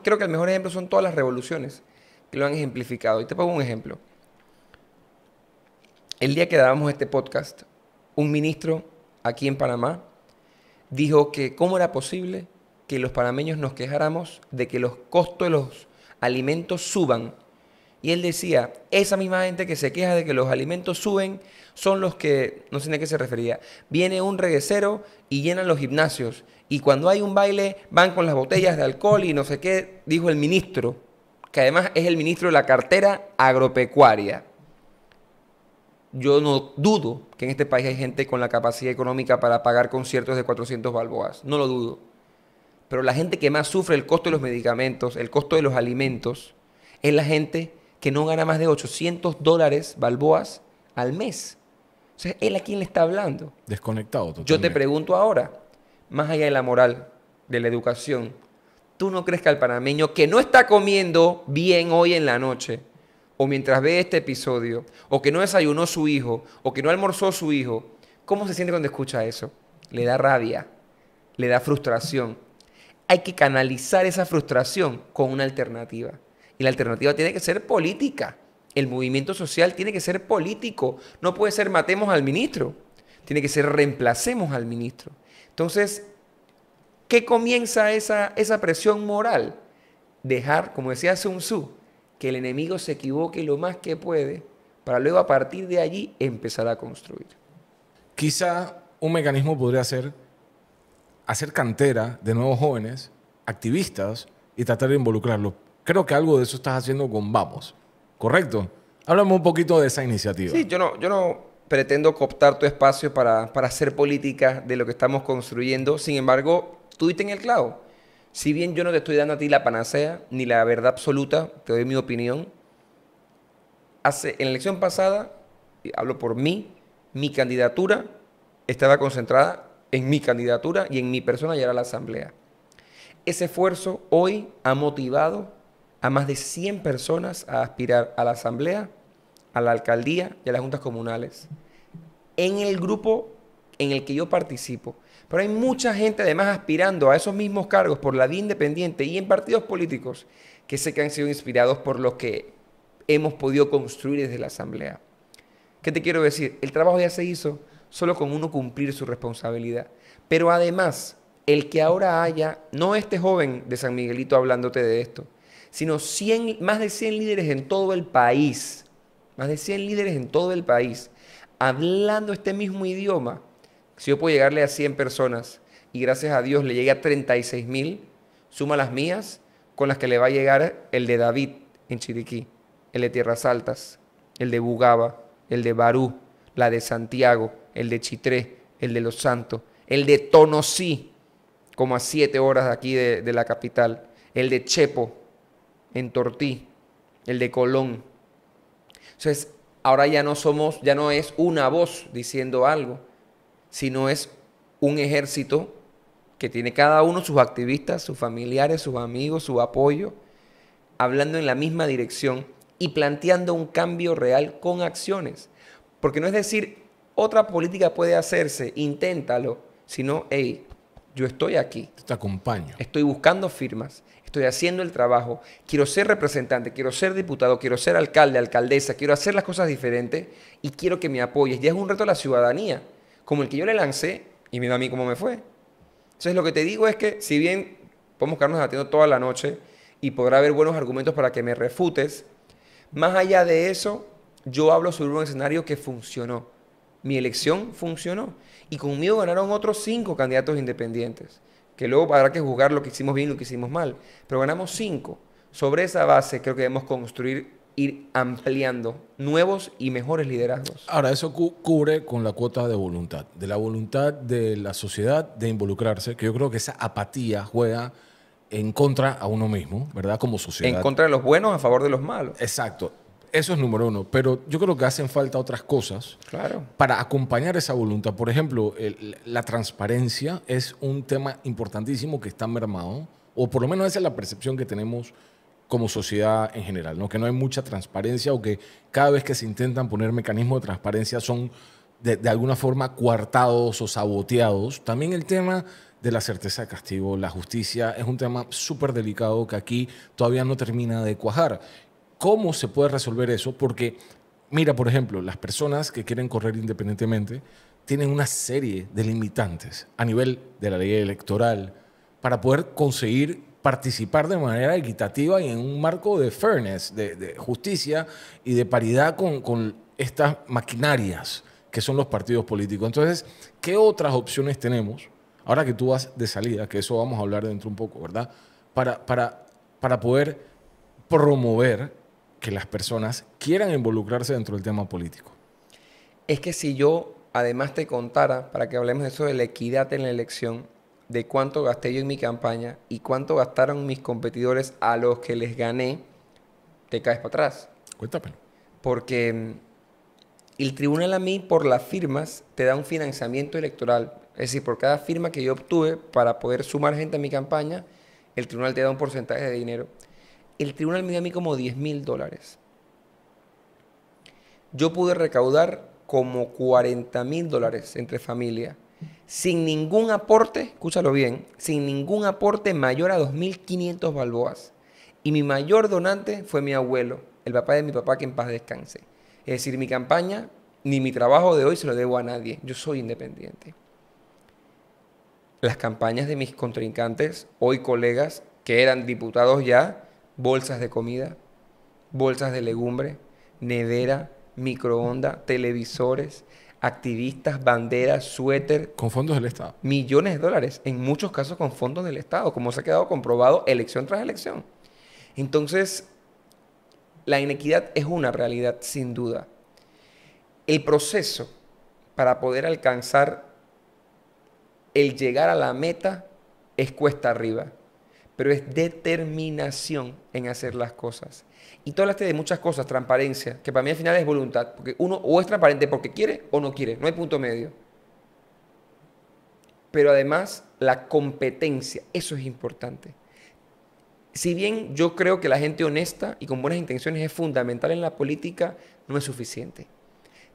creo que el mejor ejemplo son todas las revoluciones que lo han ejemplificado. Y te pongo un ejemplo. El día que dábamos este podcast, un ministro aquí en Panamá, dijo que cómo era posible que los panameños nos quejáramos de que los costos de los alimentos suban. Y él decía, esa misma gente que se queja de que los alimentos suben son los que, no sé a qué se refería, viene un reguecero y llenan los gimnasios. Y cuando hay un baile van con las botellas de alcohol y no sé qué, dijo el ministro, que además es el ministro de la cartera agropecuaria yo no dudo que en este país hay gente con la capacidad económica para pagar conciertos de 400 balboas, no lo dudo. Pero la gente que más sufre el costo de los medicamentos, el costo de los alimentos, es la gente que no gana más de 800 dólares balboas al mes. O sea, él a quién le está hablando. Desconectado totalmente. Yo te pregunto ahora, más allá de la moral, de la educación, ¿tú no crees que al panameño que no está comiendo bien hoy en la noche, o mientras ve este episodio, o que no desayunó su hijo, o que no almorzó su hijo, ¿cómo se siente cuando escucha eso? Le da rabia, le da frustración. Hay que canalizar esa frustración con una alternativa. Y la alternativa tiene que ser política. El movimiento social tiene que ser político. No puede ser matemos al ministro. Tiene que ser reemplacemos al ministro. Entonces, ¿qué comienza esa, esa presión moral? Dejar, como decía Sun Tzu, que el enemigo se equivoque lo más que puede para luego a partir de allí empezar a construir. Quizá un mecanismo podría ser hacer cantera de nuevos jóvenes, activistas, y tratar de involucrarlos. Creo que algo de eso estás haciendo con Vamos, ¿correcto? Háblame un poquito de esa iniciativa. Sí, yo no, yo no pretendo cooptar tu espacio para, hacer política de lo que estamos construyendo. Sin embargo, tú en el clavo si bien yo no te estoy dando a ti la panacea ni la verdad absoluta, te doy mi opinión. en la elección pasada, y hablo por mí, mi candidatura estaba concentrada en mi candidatura y en mi persona y era la asamblea. Ese esfuerzo hoy ha motivado a más de 100 personas a aspirar a la asamblea, a la alcaldía y a las juntas comunales. En el grupo en el que yo participo, pero hay mucha gente además aspirando a esos mismos cargos por la vida independiente y en partidos políticos que sé que han sido inspirados por lo que hemos podido construir desde la Asamblea. ¿Qué te quiero decir? El trabajo ya se hizo solo con uno cumplir su responsabilidad. Pero además, el que ahora haya, no este joven de San Miguelito hablándote de esto, sino más de 100 líderes en todo el país, más de 100 líderes en todo el país, hablando este mismo idioma, si yo puedo llegarle a 100 personas y gracias a Dios le llegue a 36 mil, suma las mías con las que le va a llegar el de David en Chiriquí, el de Tierras Altas, el de Bugaba, el de Barú, la de Santiago, el de Chitré, el de Los Santos, el de Tonosí, como a siete horas de aquí de, de la capital, el de Chepo, en Tortí, el de Colón. Entonces, ahora ya no somos, ya no es una voz diciendo algo, sino es un ejército que tiene cada uno sus activistas, sus familiares, sus amigos, su apoyo, hablando en la misma dirección y planteando un cambio real con acciones. Porque no es decir, otra política puede hacerse, inténtalo, sino, hey, yo estoy aquí. Te acompaño. Estoy buscando firmas, estoy haciendo el trabajo, quiero ser representante, quiero ser diputado, quiero ser alcalde, alcaldesa, quiero hacer las cosas diferentes y quiero que me apoyes. Ya es un reto a la ciudadanía como el que yo le lancé y mira a mí cómo me fue. Entonces lo que te digo es que si bien podemos quedarnos debatiendo toda la noche y podrá haber buenos argumentos para que me refutes, más allá de eso, yo hablo sobre un escenario que funcionó. Mi elección funcionó y conmigo ganaron otros cinco candidatos independientes, que luego habrá que juzgar lo que hicimos bien y lo que hicimos mal, pero ganamos cinco. Sobre esa base creo que debemos construir ir ampliando nuevos y mejores liderazgos. Ahora, eso cubre con la cuota de voluntad, de la voluntad de la sociedad de involucrarse, que yo creo que esa apatía juega en contra a uno mismo, ¿verdad? Como sociedad. En contra de los buenos, a favor de los malos. Exacto. Eso es número uno, pero yo creo que hacen falta otras cosas claro. para acompañar esa voluntad. Por ejemplo, la transparencia es un tema importantísimo que está mermado, o por lo menos esa es la percepción que tenemos como sociedad en general, ¿no? que no hay mucha transparencia o que cada vez que se intentan poner mecanismos de transparencia son de, de, alguna forma coartados o saboteados. También el tema de la certeza de castigo, la justicia, es un tema súper delicado que aquí todavía no termina de cuajar. ¿Cómo se puede resolver eso? Porque, mira, por ejemplo, las personas que quieren correr independientemente tienen una serie de limitantes a nivel de la ley electoral para poder conseguir participar de manera equitativa y en un marco de fairness, de, justicia y de paridad con, estas maquinarias que son los partidos políticos. Entonces, ¿qué otras opciones tenemos? Ahora que tú vas de salida, que eso vamos a hablar dentro un poco, ¿verdad? Para, para, para poder promover que las personas quieran involucrarse dentro del tema político. Es que si yo además te contara, para que hablemos de eso de la equidad en la elección, de cuánto gasté yo en mi campaña y cuánto gastaron mis competidores a los que les gané, te caes para atrás. Cuéntame. Porque mm, el tribunal a mí, por las firmas, te da un financiamiento electoral. Es decir, por cada firma que yo obtuve para poder sumar gente a mi campaña, el tribunal te da un porcentaje de dinero. El tribunal me dio a mí como 10 mil dólares. Yo pude recaudar como 40 mil dólares entre familia sin ningún aporte, escúchalo bien, sin ningún aporte mayor a 2.500 balboas. Y mi mayor donante fue mi abuelo, el papá de mi papá que en paz descanse. Es decir, mi campaña ni mi trabajo de hoy se lo debo a nadie. Yo soy independiente. Las campañas de mis contrincantes, hoy colegas, que eran diputados ya, bolsas de comida, bolsas de legumbre, nevera, microondas, televisores, activistas, banderas, suéter. Con fondos del Estado. Millones de dólares, en muchos casos con fondos del Estado, como se ha quedado comprobado elección tras elección. Entonces, la inequidad es una realidad, sin duda. El proceso para poder alcanzar el llegar a la meta es cuesta arriba pero es determinación en hacer las cosas. Y tú hablaste de muchas cosas, transparencia, que para mí al final es voluntad, porque uno o es transparente porque quiere o no quiere, no hay punto medio. Pero además la competencia, eso es importante. Si bien yo creo que la gente honesta y con buenas intenciones es fundamental en la política, no es suficiente.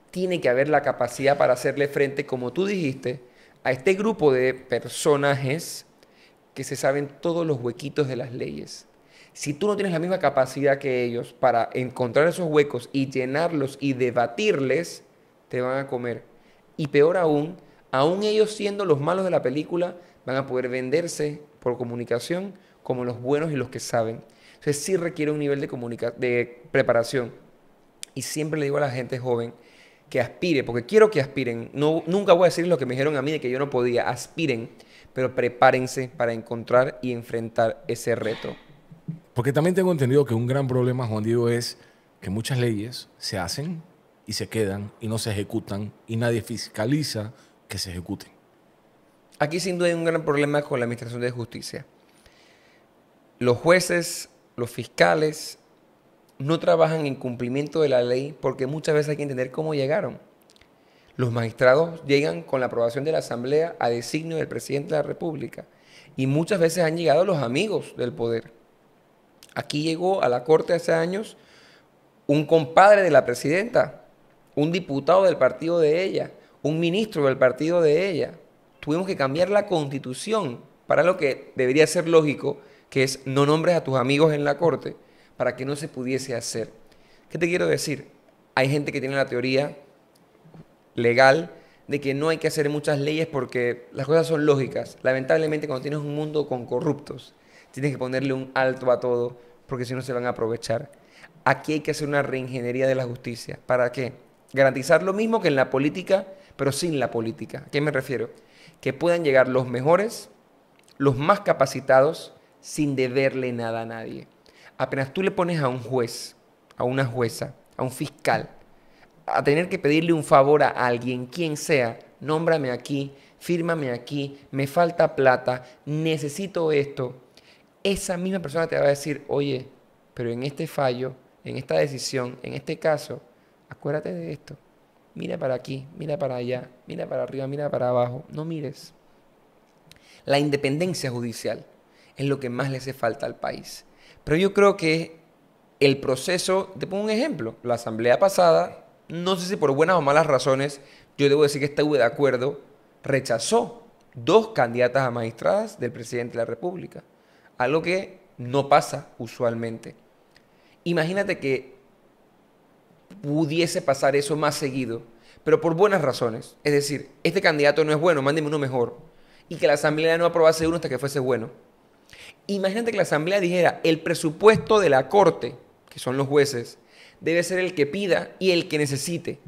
Tiene que haber la capacidad para hacerle frente, como tú dijiste, a este grupo de personajes que se saben todos los huequitos de las leyes. Si tú no tienes la misma capacidad que ellos para encontrar esos huecos y llenarlos y debatirles, te van a comer. Y peor aún, aún ellos siendo los malos de la película, van a poder venderse por comunicación como los buenos y los que saben. Entonces sí requiere un nivel de, de preparación. Y siempre le digo a la gente joven que aspire, porque quiero que aspiren. No, nunca voy a decir lo que me dijeron a mí de que yo no podía. Aspiren pero prepárense para encontrar y enfrentar ese reto. Porque también tengo entendido que un gran problema, Juan Diego, es que muchas leyes se hacen y se quedan y no se ejecutan y nadie fiscaliza que se ejecuten. Aquí sin duda hay un gran problema con la Administración de Justicia. Los jueces, los fiscales, no trabajan en cumplimiento de la ley porque muchas veces hay que entender cómo llegaron. Los magistrados llegan con la aprobación de la Asamblea a designio del presidente de la República y muchas veces han llegado los amigos del poder. Aquí llegó a la Corte hace años un compadre de la presidenta, un diputado del partido de ella, un ministro del partido de ella. Tuvimos que cambiar la constitución para lo que debería ser lógico, que es no nombres a tus amigos en la Corte, para que no se pudiese hacer. ¿Qué te quiero decir? Hay gente que tiene la teoría legal de que no hay que hacer muchas leyes porque las cosas son lógicas. Lamentablemente cuando tienes un mundo con corruptos, tienes que ponerle un alto a todo porque si no se van a aprovechar. Aquí hay que hacer una reingeniería de la justicia. ¿Para qué? Garantizar lo mismo que en la política, pero sin la política. ¿A qué me refiero? Que puedan llegar los mejores, los más capacitados, sin deberle nada a nadie. Apenas tú le pones a un juez, a una jueza, a un fiscal, a tener que pedirle un favor a alguien, quien sea, nómbrame aquí, fírmame aquí, me falta plata, necesito esto, esa misma persona te va a decir, oye, pero en este fallo, en esta decisión, en este caso, acuérdate de esto. Mira para aquí, mira para allá, mira para arriba, mira para abajo, no mires. La independencia judicial es lo que más le hace falta al país. Pero yo creo que el proceso, te pongo un ejemplo, la asamblea pasada no sé si por buenas o malas razones, yo debo decir que estuve de acuerdo, rechazó dos candidatas a magistradas del presidente de la República, algo que no pasa usualmente. Imagínate que pudiese pasar eso más seguido, pero por buenas razones. Es decir, este candidato no es bueno, mándeme uno mejor. Y que la Asamblea no aprobase uno hasta que fuese bueno. Imagínate que la Asamblea dijera, el presupuesto de la Corte, que son los jueces, debe ser el que pida y el que necesite.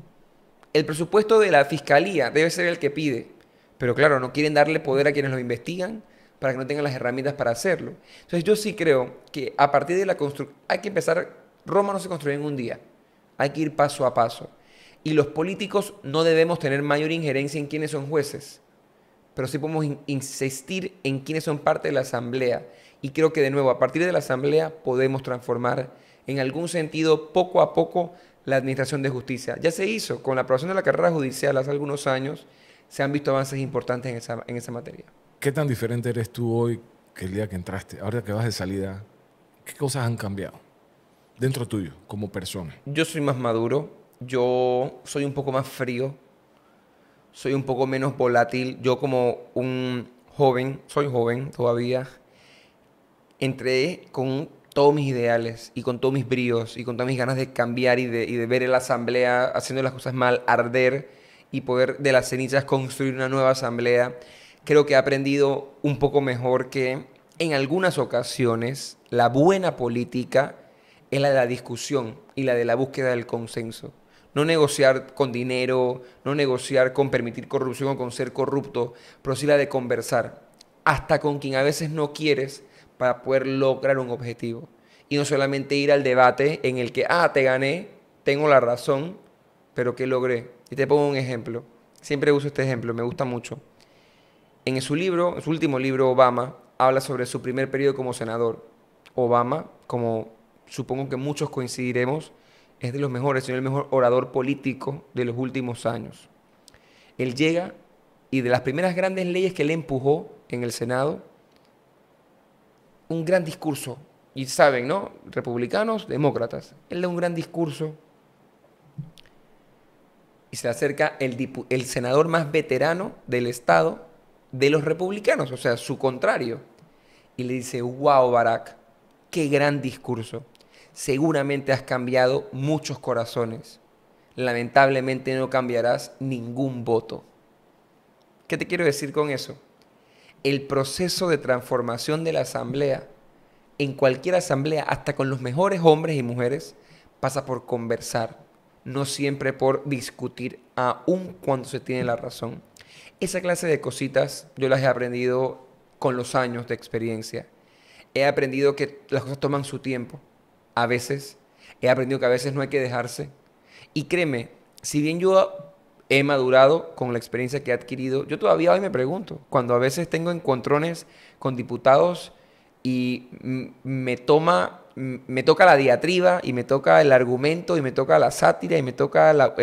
El presupuesto de la fiscalía debe ser el que pide. Pero claro, no quieren darle poder a quienes lo investigan para que no tengan las herramientas para hacerlo. Entonces yo sí creo que a partir de la construcción, hay que empezar, Roma no se construye en un día, hay que ir paso a paso. Y los políticos no debemos tener mayor injerencia en quienes son jueces, pero sí podemos insistir en quienes son parte de la asamblea. Y creo que de nuevo, a partir de la asamblea podemos transformar en algún sentido, poco a poco, la Administración de Justicia. Ya se hizo, con la aprobación de la carrera judicial hace algunos años, se han visto avances importantes en esa, en esa materia. ¿Qué tan diferente eres tú hoy que el día que entraste? Ahora que vas de salida, ¿qué cosas han cambiado dentro tuyo como persona? Yo soy más maduro, yo soy un poco más frío, soy un poco menos volátil. Yo como un joven, soy joven todavía, entré con un todos mis ideales y con todos mis bríos y con todas mis ganas de cambiar y de, ver la asamblea haciendo las cosas mal arder y poder de las cenizas construir una nueva asamblea, creo que he aprendido un poco mejor que en algunas ocasiones la buena política es la de la discusión y la de la búsqueda del consenso. No negociar con dinero, no negociar con permitir corrupción o con ser corrupto, pero sí la de conversar. Hasta con quien a veces no quieres, para poder lograr un objetivo. Y no solamente ir al debate en el que, ah, te gané, tengo la razón, pero ¿qué logré? Y te pongo un ejemplo. Siempre uso este ejemplo, me gusta mucho. En su libro, su último libro, Obama, habla sobre su primer periodo como senador. Obama, como supongo que muchos coincidiremos, es de los mejores, sino el mejor orador político de los últimos años. Él llega y de las primeras grandes leyes que le empujó en el Senado un gran discurso. Y saben, ¿no? Republicanos, demócratas. Él da un gran discurso. Y se acerca el, el senador más veterano del estado de los republicanos, o sea, su contrario. Y le dice, wow, Barack, qué gran discurso. Seguramente has cambiado muchos corazones. Lamentablemente no cambiarás ningún voto. ¿Qué te quiero decir con eso? el proceso de transformación de la asamblea, en cualquier asamblea, hasta con los mejores hombres y mujeres, pasa por conversar, no siempre por discutir, aún cuando se tiene la razón. Esa clase de cositas yo las he aprendido con los años de experiencia. He aprendido que las cosas toman su tiempo, a veces. He aprendido que a veces no hay que dejarse. Y créeme, si bien yo he madurado con la experiencia que he adquirido. Yo todavía hoy me pregunto, cuando a veces tengo encontrones con diputados y me toma, me toca la diatriba y me toca el argumento y me toca la sátira y me toca la,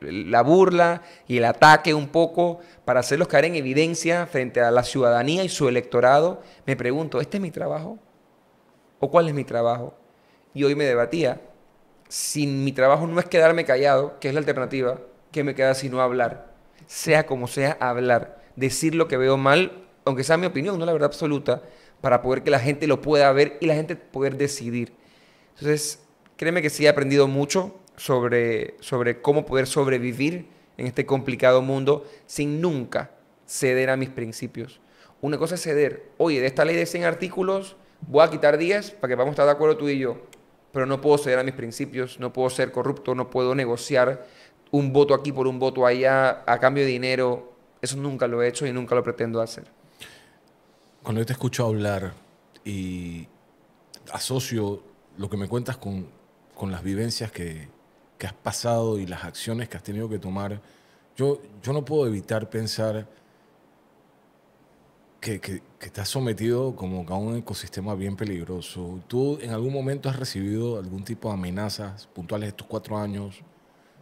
la burla y el ataque un poco para hacerlos caer en evidencia frente a la ciudadanía y su electorado, me pregunto, ¿este es mi trabajo? ¿O cuál es mi trabajo? Y hoy me debatía, si mi trabajo no es quedarme callado, que es la alternativa, ¿qué me queda sino hablar? Sea como sea, hablar. Decir lo que veo mal, aunque sea mi opinión, no la verdad absoluta, para poder que la gente lo pueda ver y la gente poder decidir. Entonces, créeme que sí he aprendido mucho sobre, sobre cómo poder sobrevivir en este complicado mundo sin nunca ceder a mis principios. Una cosa es ceder, oye, de esta ley de 100 artículos voy a quitar 10 para que vamos a estar de acuerdo tú y yo, pero no puedo ceder a mis principios, no puedo ser corrupto, no puedo negociar, un voto aquí por un voto allá a cambio de dinero. Eso nunca lo he hecho y nunca lo pretendo hacer. Cuando yo te escucho hablar y asocio lo que me cuentas con, las vivencias que, has pasado y las acciones que has tenido que tomar, yo, yo no puedo evitar pensar que, que, que, estás sometido como a un ecosistema bien peligroso. ¿Tú en algún momento has recibido algún tipo de amenazas puntuales estos cuatro años?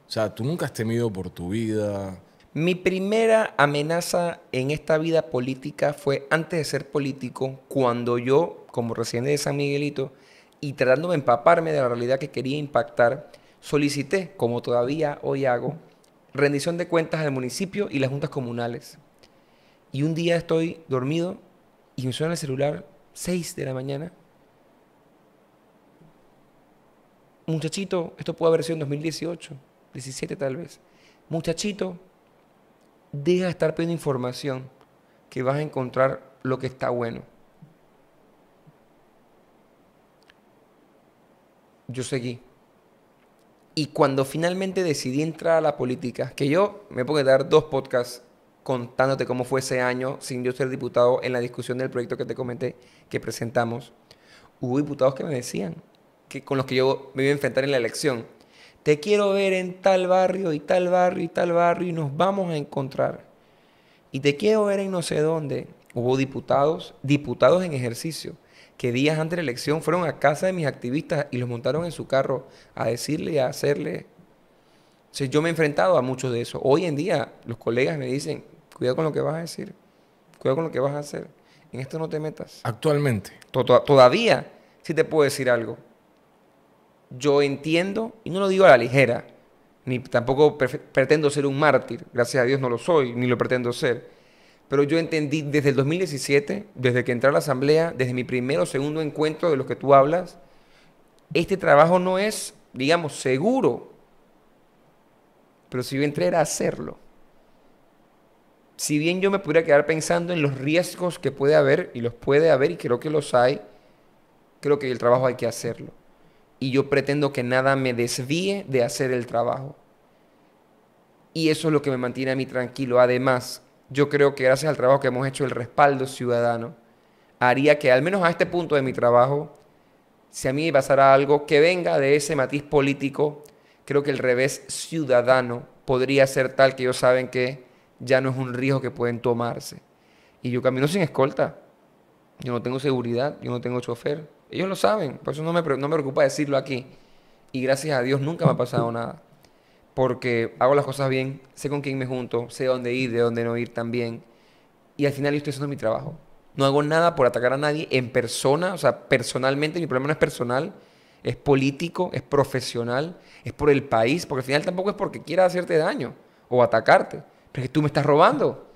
O sea, tú nunca has temido por tu vida. Mi primera amenaza en esta vida política fue antes de ser político, cuando yo, como residente de San Miguelito, y tratando de empaparme de la realidad que quería impactar, solicité, como todavía hoy hago, rendición de cuentas al municipio y las juntas comunales. Y un día estoy dormido y me suena el celular 6 de la mañana. Muchachito, esto pudo haber sido en 2018. 17 tal vez. Muchachito, deja de estar pidiendo información que vas a encontrar lo que está bueno. Yo seguí. Y cuando finalmente decidí entrar a la política, que yo me puedo dar dos podcasts contándote cómo fue ese año sin yo ser diputado en la discusión del proyecto que te comenté que presentamos, hubo diputados que me decían que con los que yo me iba a enfrentar en la elección te quiero ver en tal barrio y tal barrio y tal barrio y nos vamos a encontrar. Y te quiero ver en no sé dónde. Hubo diputados, diputados en ejercicio, que días antes de la elección fueron a casa de mis activistas y los montaron en su carro a decirle y a hacerle. yo me he enfrentado a muchos de eso. Hoy en día los colegas me dicen, cuidado con lo que vas a decir, cuidado con lo que vas a hacer. En esto no te metas. Actualmente. todavía sí te puedo decir algo yo entiendo, y no lo digo a la ligera, ni tampoco pretendo ser un mártir, gracias a Dios no lo soy, ni lo pretendo ser, pero yo entendí desde el 2017, desde que entré a la asamblea, desde mi primero o segundo encuentro de los que tú hablas, este trabajo no es, digamos, seguro, pero si yo entré era hacerlo. Si bien yo me pudiera quedar pensando en los riesgos que puede haber, y los puede haber, y creo que los hay, creo que el trabajo hay que hacerlo y yo pretendo que nada me desvíe de hacer el trabajo. Y eso es lo que me mantiene a mí tranquilo. Además, yo creo que gracias al trabajo que hemos hecho, el respaldo ciudadano, haría que al menos a este punto de mi trabajo, si a mí pasara algo que venga de ese matiz político, creo que el revés ciudadano podría ser tal que ellos saben que ya no es un riesgo que pueden tomarse. Y yo camino sin escolta. Yo no tengo seguridad, yo no tengo chofer. Ellos lo saben, por eso no me, no me preocupa decirlo aquí. Y gracias a Dios nunca me ha pasado nada. Porque hago las cosas bien, sé con quién me junto, sé dónde ir, de dónde no ir también. Y al final yo estoy haciendo mi trabajo. No hago nada por atacar a nadie en persona, o sea, personalmente, mi problema no es personal, es político, es profesional, es por el país, porque al final tampoco es porque quiera hacerte daño o atacarte, pero es que tú me estás robando.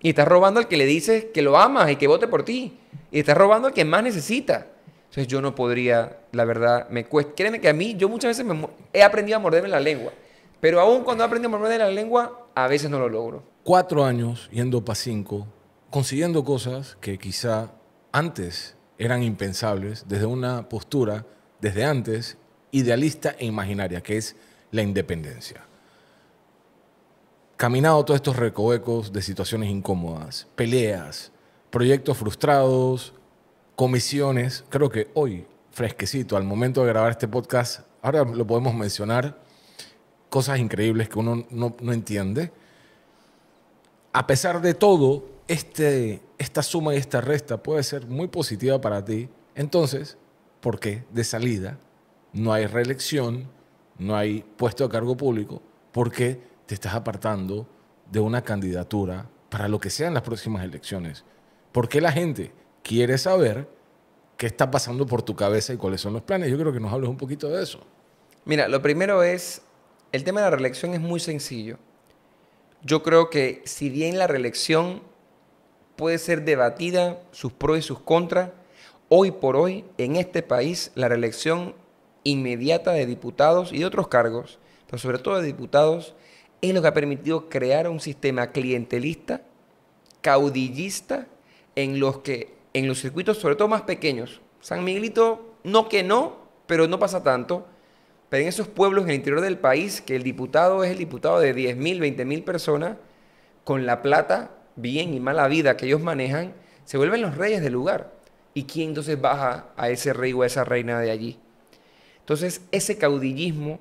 Y estás robando al que le dices que lo amas y que vote por ti. Y estás robando al que más necesita. Entonces yo no podría, la verdad, me cuesta. Créeme que a mí, yo muchas veces me, he aprendido a morderme la lengua, pero aún cuando he aprendido a morderme la lengua, a veces no lo logro. Cuatro años yendo para cinco, consiguiendo cosas que quizá antes eran impensables, desde una postura, desde antes, idealista e imaginaria, que es la independencia caminado todos estos recovecos de situaciones incómodas, peleas, proyectos frustrados, comisiones, creo que hoy, fresquecito, al momento de grabar este podcast, ahora lo podemos mencionar, cosas increíbles que uno no, entiende. A pesar de todo, este, esta suma y esta resta puede ser muy positiva para ti. Entonces, ¿por qué de salida no hay reelección, no hay puesto a cargo público? ¿Por qué te estás apartando de una candidatura para lo que sean las próximas elecciones? ¿Por qué la gente quiere saber qué está pasando por tu cabeza y cuáles son los planes. Yo creo que nos hables un poquito de eso. Mira, lo primero es, el tema de la reelección es muy sencillo. Yo creo que si bien la reelección puede ser debatida, sus pros y sus contras, hoy por hoy en este país la reelección inmediata de diputados y de otros cargos, pero sobre todo de diputados, es lo que ha permitido crear un sistema clientelista, caudillista, en los que en los circuitos, sobre todo más pequeños. San Miguelito, no que no, pero no pasa tanto. Pero en esos pueblos en el interior del país, que el diputado es el diputado de 10.000, 20.000 personas, con la plata, bien y mala vida que ellos manejan, se vuelven los reyes del lugar. ¿Y quién entonces baja a ese rey o a esa reina de allí? Entonces, ese caudillismo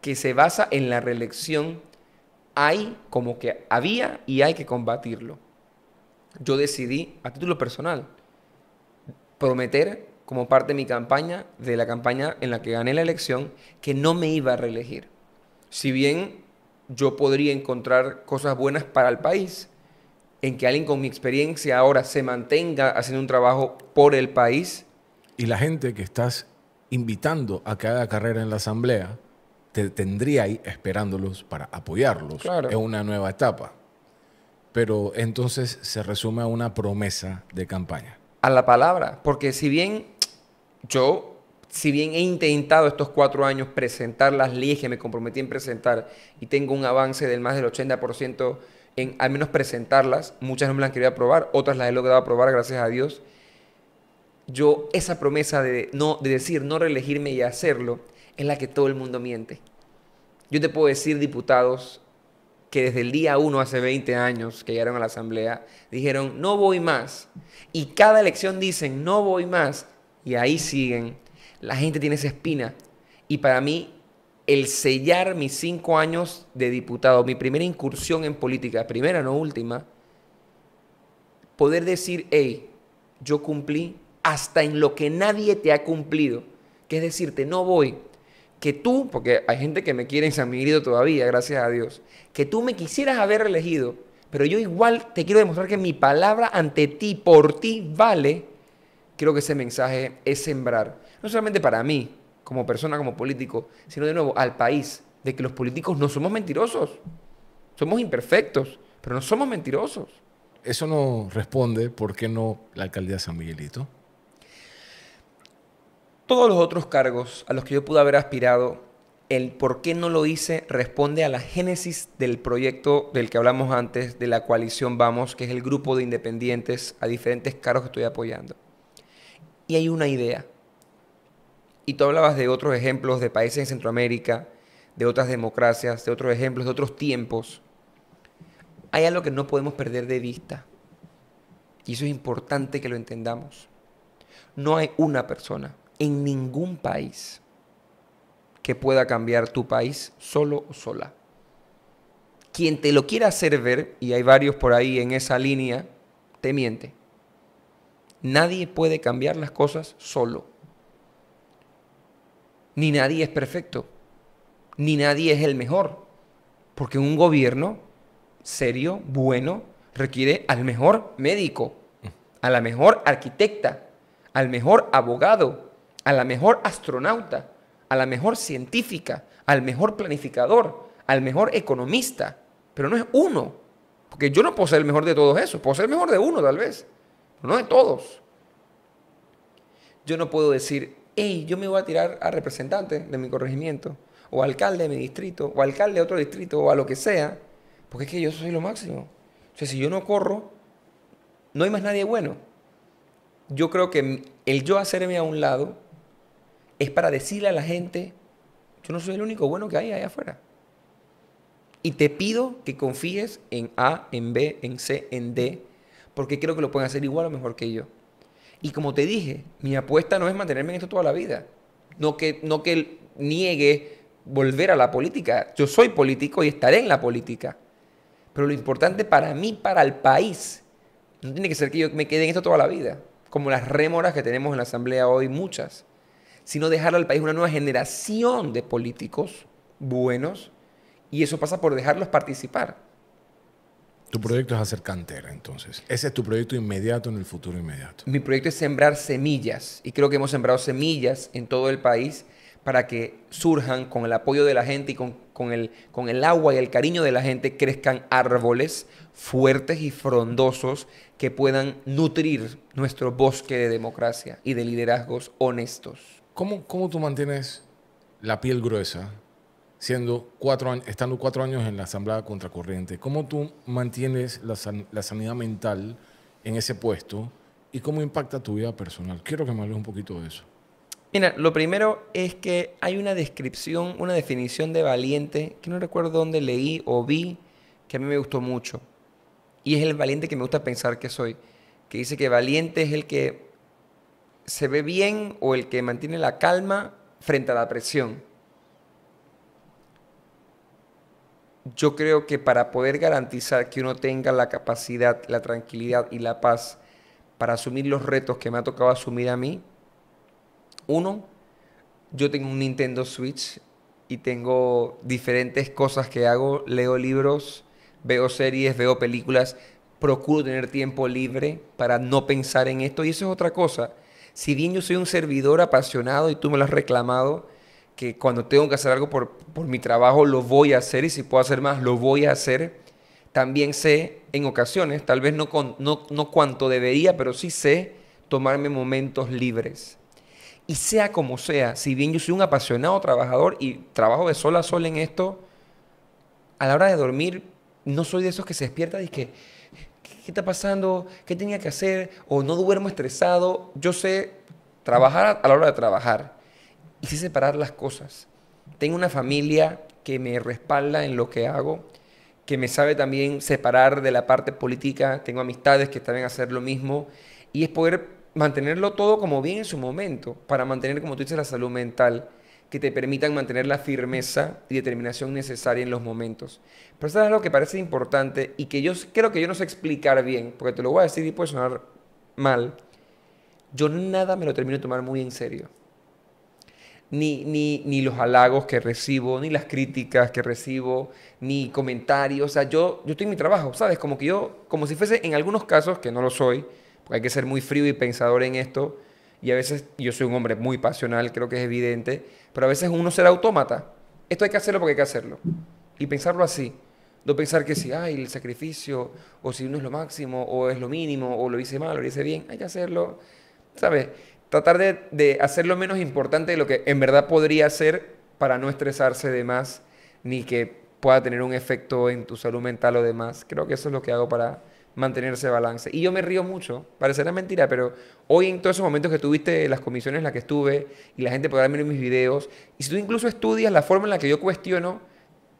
que se basa en la reelección, hay como que había y hay que combatirlo. Yo decidí, a título personal, prometer como parte de mi campaña, de la campaña en la que gané la elección, que no me iba a reelegir. Si bien yo podría encontrar cosas buenas para el país, en que alguien con mi experiencia ahora se mantenga haciendo un trabajo por el país. Y la gente que estás invitando a que haga carrera en la asamblea, te tendría ahí esperándolos para apoyarlos en una nueva etapa. Pero entonces se resume a una promesa de campaña a la palabra, porque si bien yo si bien he intentado estos cuatro años presentar las leyes que me comprometí en presentar y tengo un avance del más del 80% en al menos presentarlas, muchas no me las quería aprobar, otras las he logrado aprobar gracias a Dios, yo esa promesa de, no, de decir no reelegirme y hacerlo es la que todo el mundo miente. Yo te puedo decir, diputados, que desde el día 1, hace 20 años, que llegaron a la asamblea, dijeron, no voy más. Y cada elección dicen, no voy más. Y ahí siguen. La gente tiene esa espina. Y para mí, el sellar mis cinco años de diputado, mi primera incursión en política, primera, no última, poder decir, hey, yo cumplí hasta en lo que nadie te ha cumplido, que es decirte, no voy, que tú, porque hay gente que me quiere en San Miguelito todavía, gracias a Dios, que tú me quisieras haber elegido, pero yo igual te quiero demostrar que mi palabra ante ti, por ti, vale, creo que ese mensaje es sembrar, no solamente para mí, como persona, como político, sino de nuevo al país, de que los políticos no somos mentirosos, somos imperfectos, pero no somos mentirosos. Eso no responde por qué no la alcaldía de San Miguelito. Todos los otros cargos a los que yo pude haber aspirado, el por qué no lo hice responde a la génesis del proyecto del que hablamos antes, de la coalición Vamos, que es el grupo de independientes a diferentes cargos que estoy apoyando. Y hay una idea. Y tú hablabas de otros ejemplos de países en Centroamérica, de otras democracias, de otros ejemplos, de otros tiempos. Hay algo que no podemos perder de vista. Y eso es importante que lo entendamos. No hay una persona, en ningún país que pueda cambiar tu país solo o sola. Quien te lo quiera hacer ver, y hay varios por ahí en esa línea, te miente. Nadie puede cambiar las cosas solo. Ni nadie es perfecto. Ni nadie es el mejor. Porque un gobierno serio, bueno, requiere al mejor médico, a la mejor arquitecta, al mejor abogado, a la mejor astronauta, a la mejor científica, al mejor planificador, al mejor economista, pero no es uno, porque yo no puedo ser el mejor de todos esos, puedo ser el mejor de uno tal vez, pero no de todos. Yo no puedo decir, hey, yo me voy a tirar a representante de mi corregimiento, o alcalde de mi distrito, o alcalde de otro distrito, o a lo que sea, porque es que yo soy lo máximo. O sea, si yo no corro, no hay más nadie bueno. Yo creo que el yo hacerme a un lado es para decirle a la gente, yo no soy el único bueno que hay allá afuera. Y te pido que confíes en A, en B, en C, en D, porque creo que lo pueden hacer igual o mejor que yo. Y como te dije, mi apuesta no es mantenerme en esto toda la vida. No que, no que niegue volver a la política. Yo soy político y estaré en la política. Pero lo importante para mí, para el país, no tiene que ser que yo me quede en esto toda la vida. Como las rémoras que tenemos en la Asamblea hoy, muchas sino dejar al país una nueva generación de políticos buenos y eso pasa por dejarlos participar. Tu proyecto es hacer cantera, entonces. Ese es tu proyecto inmediato en el futuro inmediato. Mi proyecto es sembrar semillas y creo que hemos sembrado semillas en todo el país para que surjan con el apoyo de la gente y con, el, con el agua y el cariño de la gente, crezcan árboles fuertes y frondosos que puedan nutrir nuestro bosque de democracia y de liderazgos honestos. ¿Cómo, tú mantienes la piel gruesa siendo cuatro estando cuatro años en la asamblea contracorriente? ¿Cómo tú mantienes la, la sanidad mental en ese puesto y cómo impacta tu vida personal? Quiero que me hables un poquito de eso. Mira, lo primero es que hay una descripción, una definición de valiente que no recuerdo dónde leí o vi, que a mí me gustó mucho. Y es el valiente que me gusta pensar que soy, que dice que valiente es el que se ve bien o el que mantiene la calma frente a la presión. Yo creo que para poder garantizar que uno tenga la capacidad, la tranquilidad y la paz para asumir los retos que me ha tocado asumir a mí, uno, yo tengo un Nintendo Switch y tengo diferentes cosas que hago, leo libros, veo series, veo películas, procuro tener tiempo libre para no pensar en esto. Y eso es otra cosa. Si bien yo soy un servidor apasionado y tú me lo has reclamado, que cuando tengo que hacer algo por, mi trabajo lo voy a hacer y si puedo hacer más lo voy a hacer, también sé en ocasiones, tal vez no, con, no, no cuanto debería, pero sí sé tomarme momentos libres. Y sea como sea, si bien yo soy un apasionado trabajador y trabajo de sol a sol en esto, a la hora de dormir no soy de esos que se despierta y que ¿qué está pasando? ¿Qué tenía que hacer? O no duermo estresado. Yo sé trabajar a la hora de trabajar y sé separar las cosas. Tengo una familia que me respalda en lo que hago, que me sabe también separar de la parte política. Tengo amistades que saben hacer lo mismo y es poder mantenerlo todo como bien en su momento para mantener, como tú dices, la salud mental que te permitan mantener la firmeza y determinación necesaria en los momentos. Pero eso es algo que parece importante y que yo creo que yo no sé explicar bien, porque te lo voy a decir y puede sonar mal. Yo nada me lo termino de tomar muy en serio. Ni, ni, ni los halagos que recibo, ni las críticas que recibo, ni comentarios. O sea, yo, yo estoy en mi trabajo, ¿sabes? Como que yo, como si fuese en algunos casos, que no lo soy, porque hay que ser muy frío y pensador en esto, y a veces yo soy un hombre muy pasional, creo que es evidente, pero a veces uno será autómata. Esto hay que hacerlo porque hay que hacerlo. Y pensarlo así. No pensar que si hay el sacrificio, o si uno es lo máximo, o es lo mínimo, o lo hice mal, o lo hice bien, hay que hacerlo. ¿Sabes? Tratar de, hacer lo menos importante de lo que en verdad podría ser para no estresarse de más, ni que pueda tener un efecto en tu salud mental o demás. Creo que eso es lo que hago para, mantener balance. Y yo me río mucho, parecerá mentira, pero hoy en todos esos momentos que tuviste las comisiones en las que estuve y la gente podrá ver mis videos, y si tú incluso estudias la forma en la que yo cuestiono,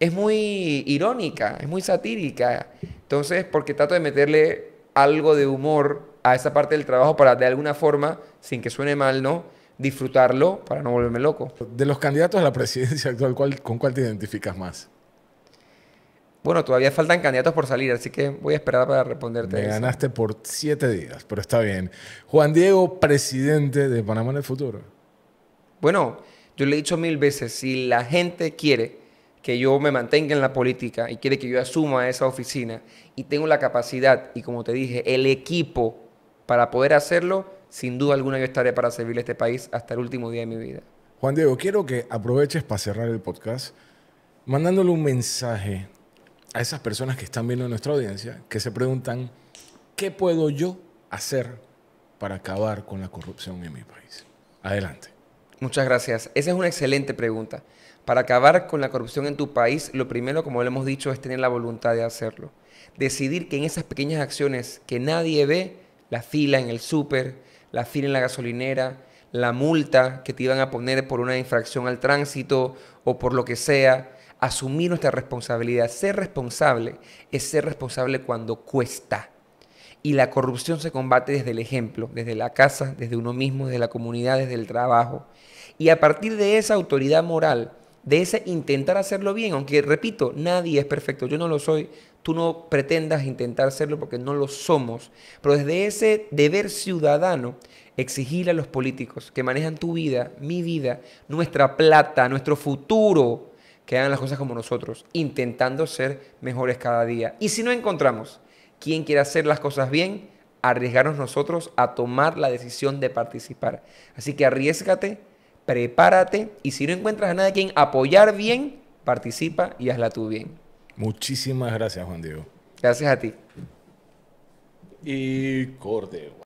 es muy irónica, es muy satírica. Entonces, porque trato de meterle algo de humor a esa parte del trabajo para de alguna forma, sin que suene mal, ¿no? Disfrutarlo para no volverme loco. De los candidatos a la presidencia actual, ¿con cuál te identificas más? Bueno, todavía faltan candidatos por salir, así que voy a esperar para responderte. Me eso. ganaste por siete días, pero está bien. Juan Diego, presidente de Panamá en el futuro. Bueno, yo le he dicho mil veces, si la gente quiere que yo me mantenga en la política y quiere que yo asuma esa oficina y tengo la capacidad y como te dije, el equipo para poder hacerlo, sin duda alguna yo estaré para servirle a este país hasta el último día de mi vida. Juan Diego, quiero que aproveches para cerrar el podcast mandándole un mensaje a esas personas que están viendo nuestra audiencia, que se preguntan, ¿qué puedo yo hacer para acabar con la corrupción en mi país? Adelante. Muchas gracias. Esa es una excelente pregunta. Para acabar con la corrupción en tu país, lo primero, como lo hemos dicho, es tener la voluntad de hacerlo. Decidir que en esas pequeñas acciones que nadie ve, la fila en el súper, la fila en la gasolinera, la multa que te iban a poner por una infracción al tránsito o por lo que sea, asumir nuestra responsabilidad. Ser responsable es ser responsable cuando cuesta. Y la corrupción se combate desde el ejemplo, desde la casa, desde uno mismo, desde la comunidad, desde el trabajo. Y a partir de esa autoridad moral, de ese intentar hacerlo bien, aunque repito, nadie es perfecto, yo no lo soy, tú no pretendas intentar hacerlo porque no lo somos, pero desde ese deber ciudadano, exigir a los políticos que manejan tu vida, mi vida, nuestra plata, nuestro futuro, que hagan las cosas como nosotros, intentando ser mejores cada día. Y si no encontramos quien quiera hacer las cosas bien, arriesgarnos nosotros a tomar la decisión de participar. Así que arriesgate, prepárate y si no encuentras a nadie quien apoyar bien, participa y hazla tú bien. Muchísimas gracias, Juan Diego. Gracias a ti. Y Cordero.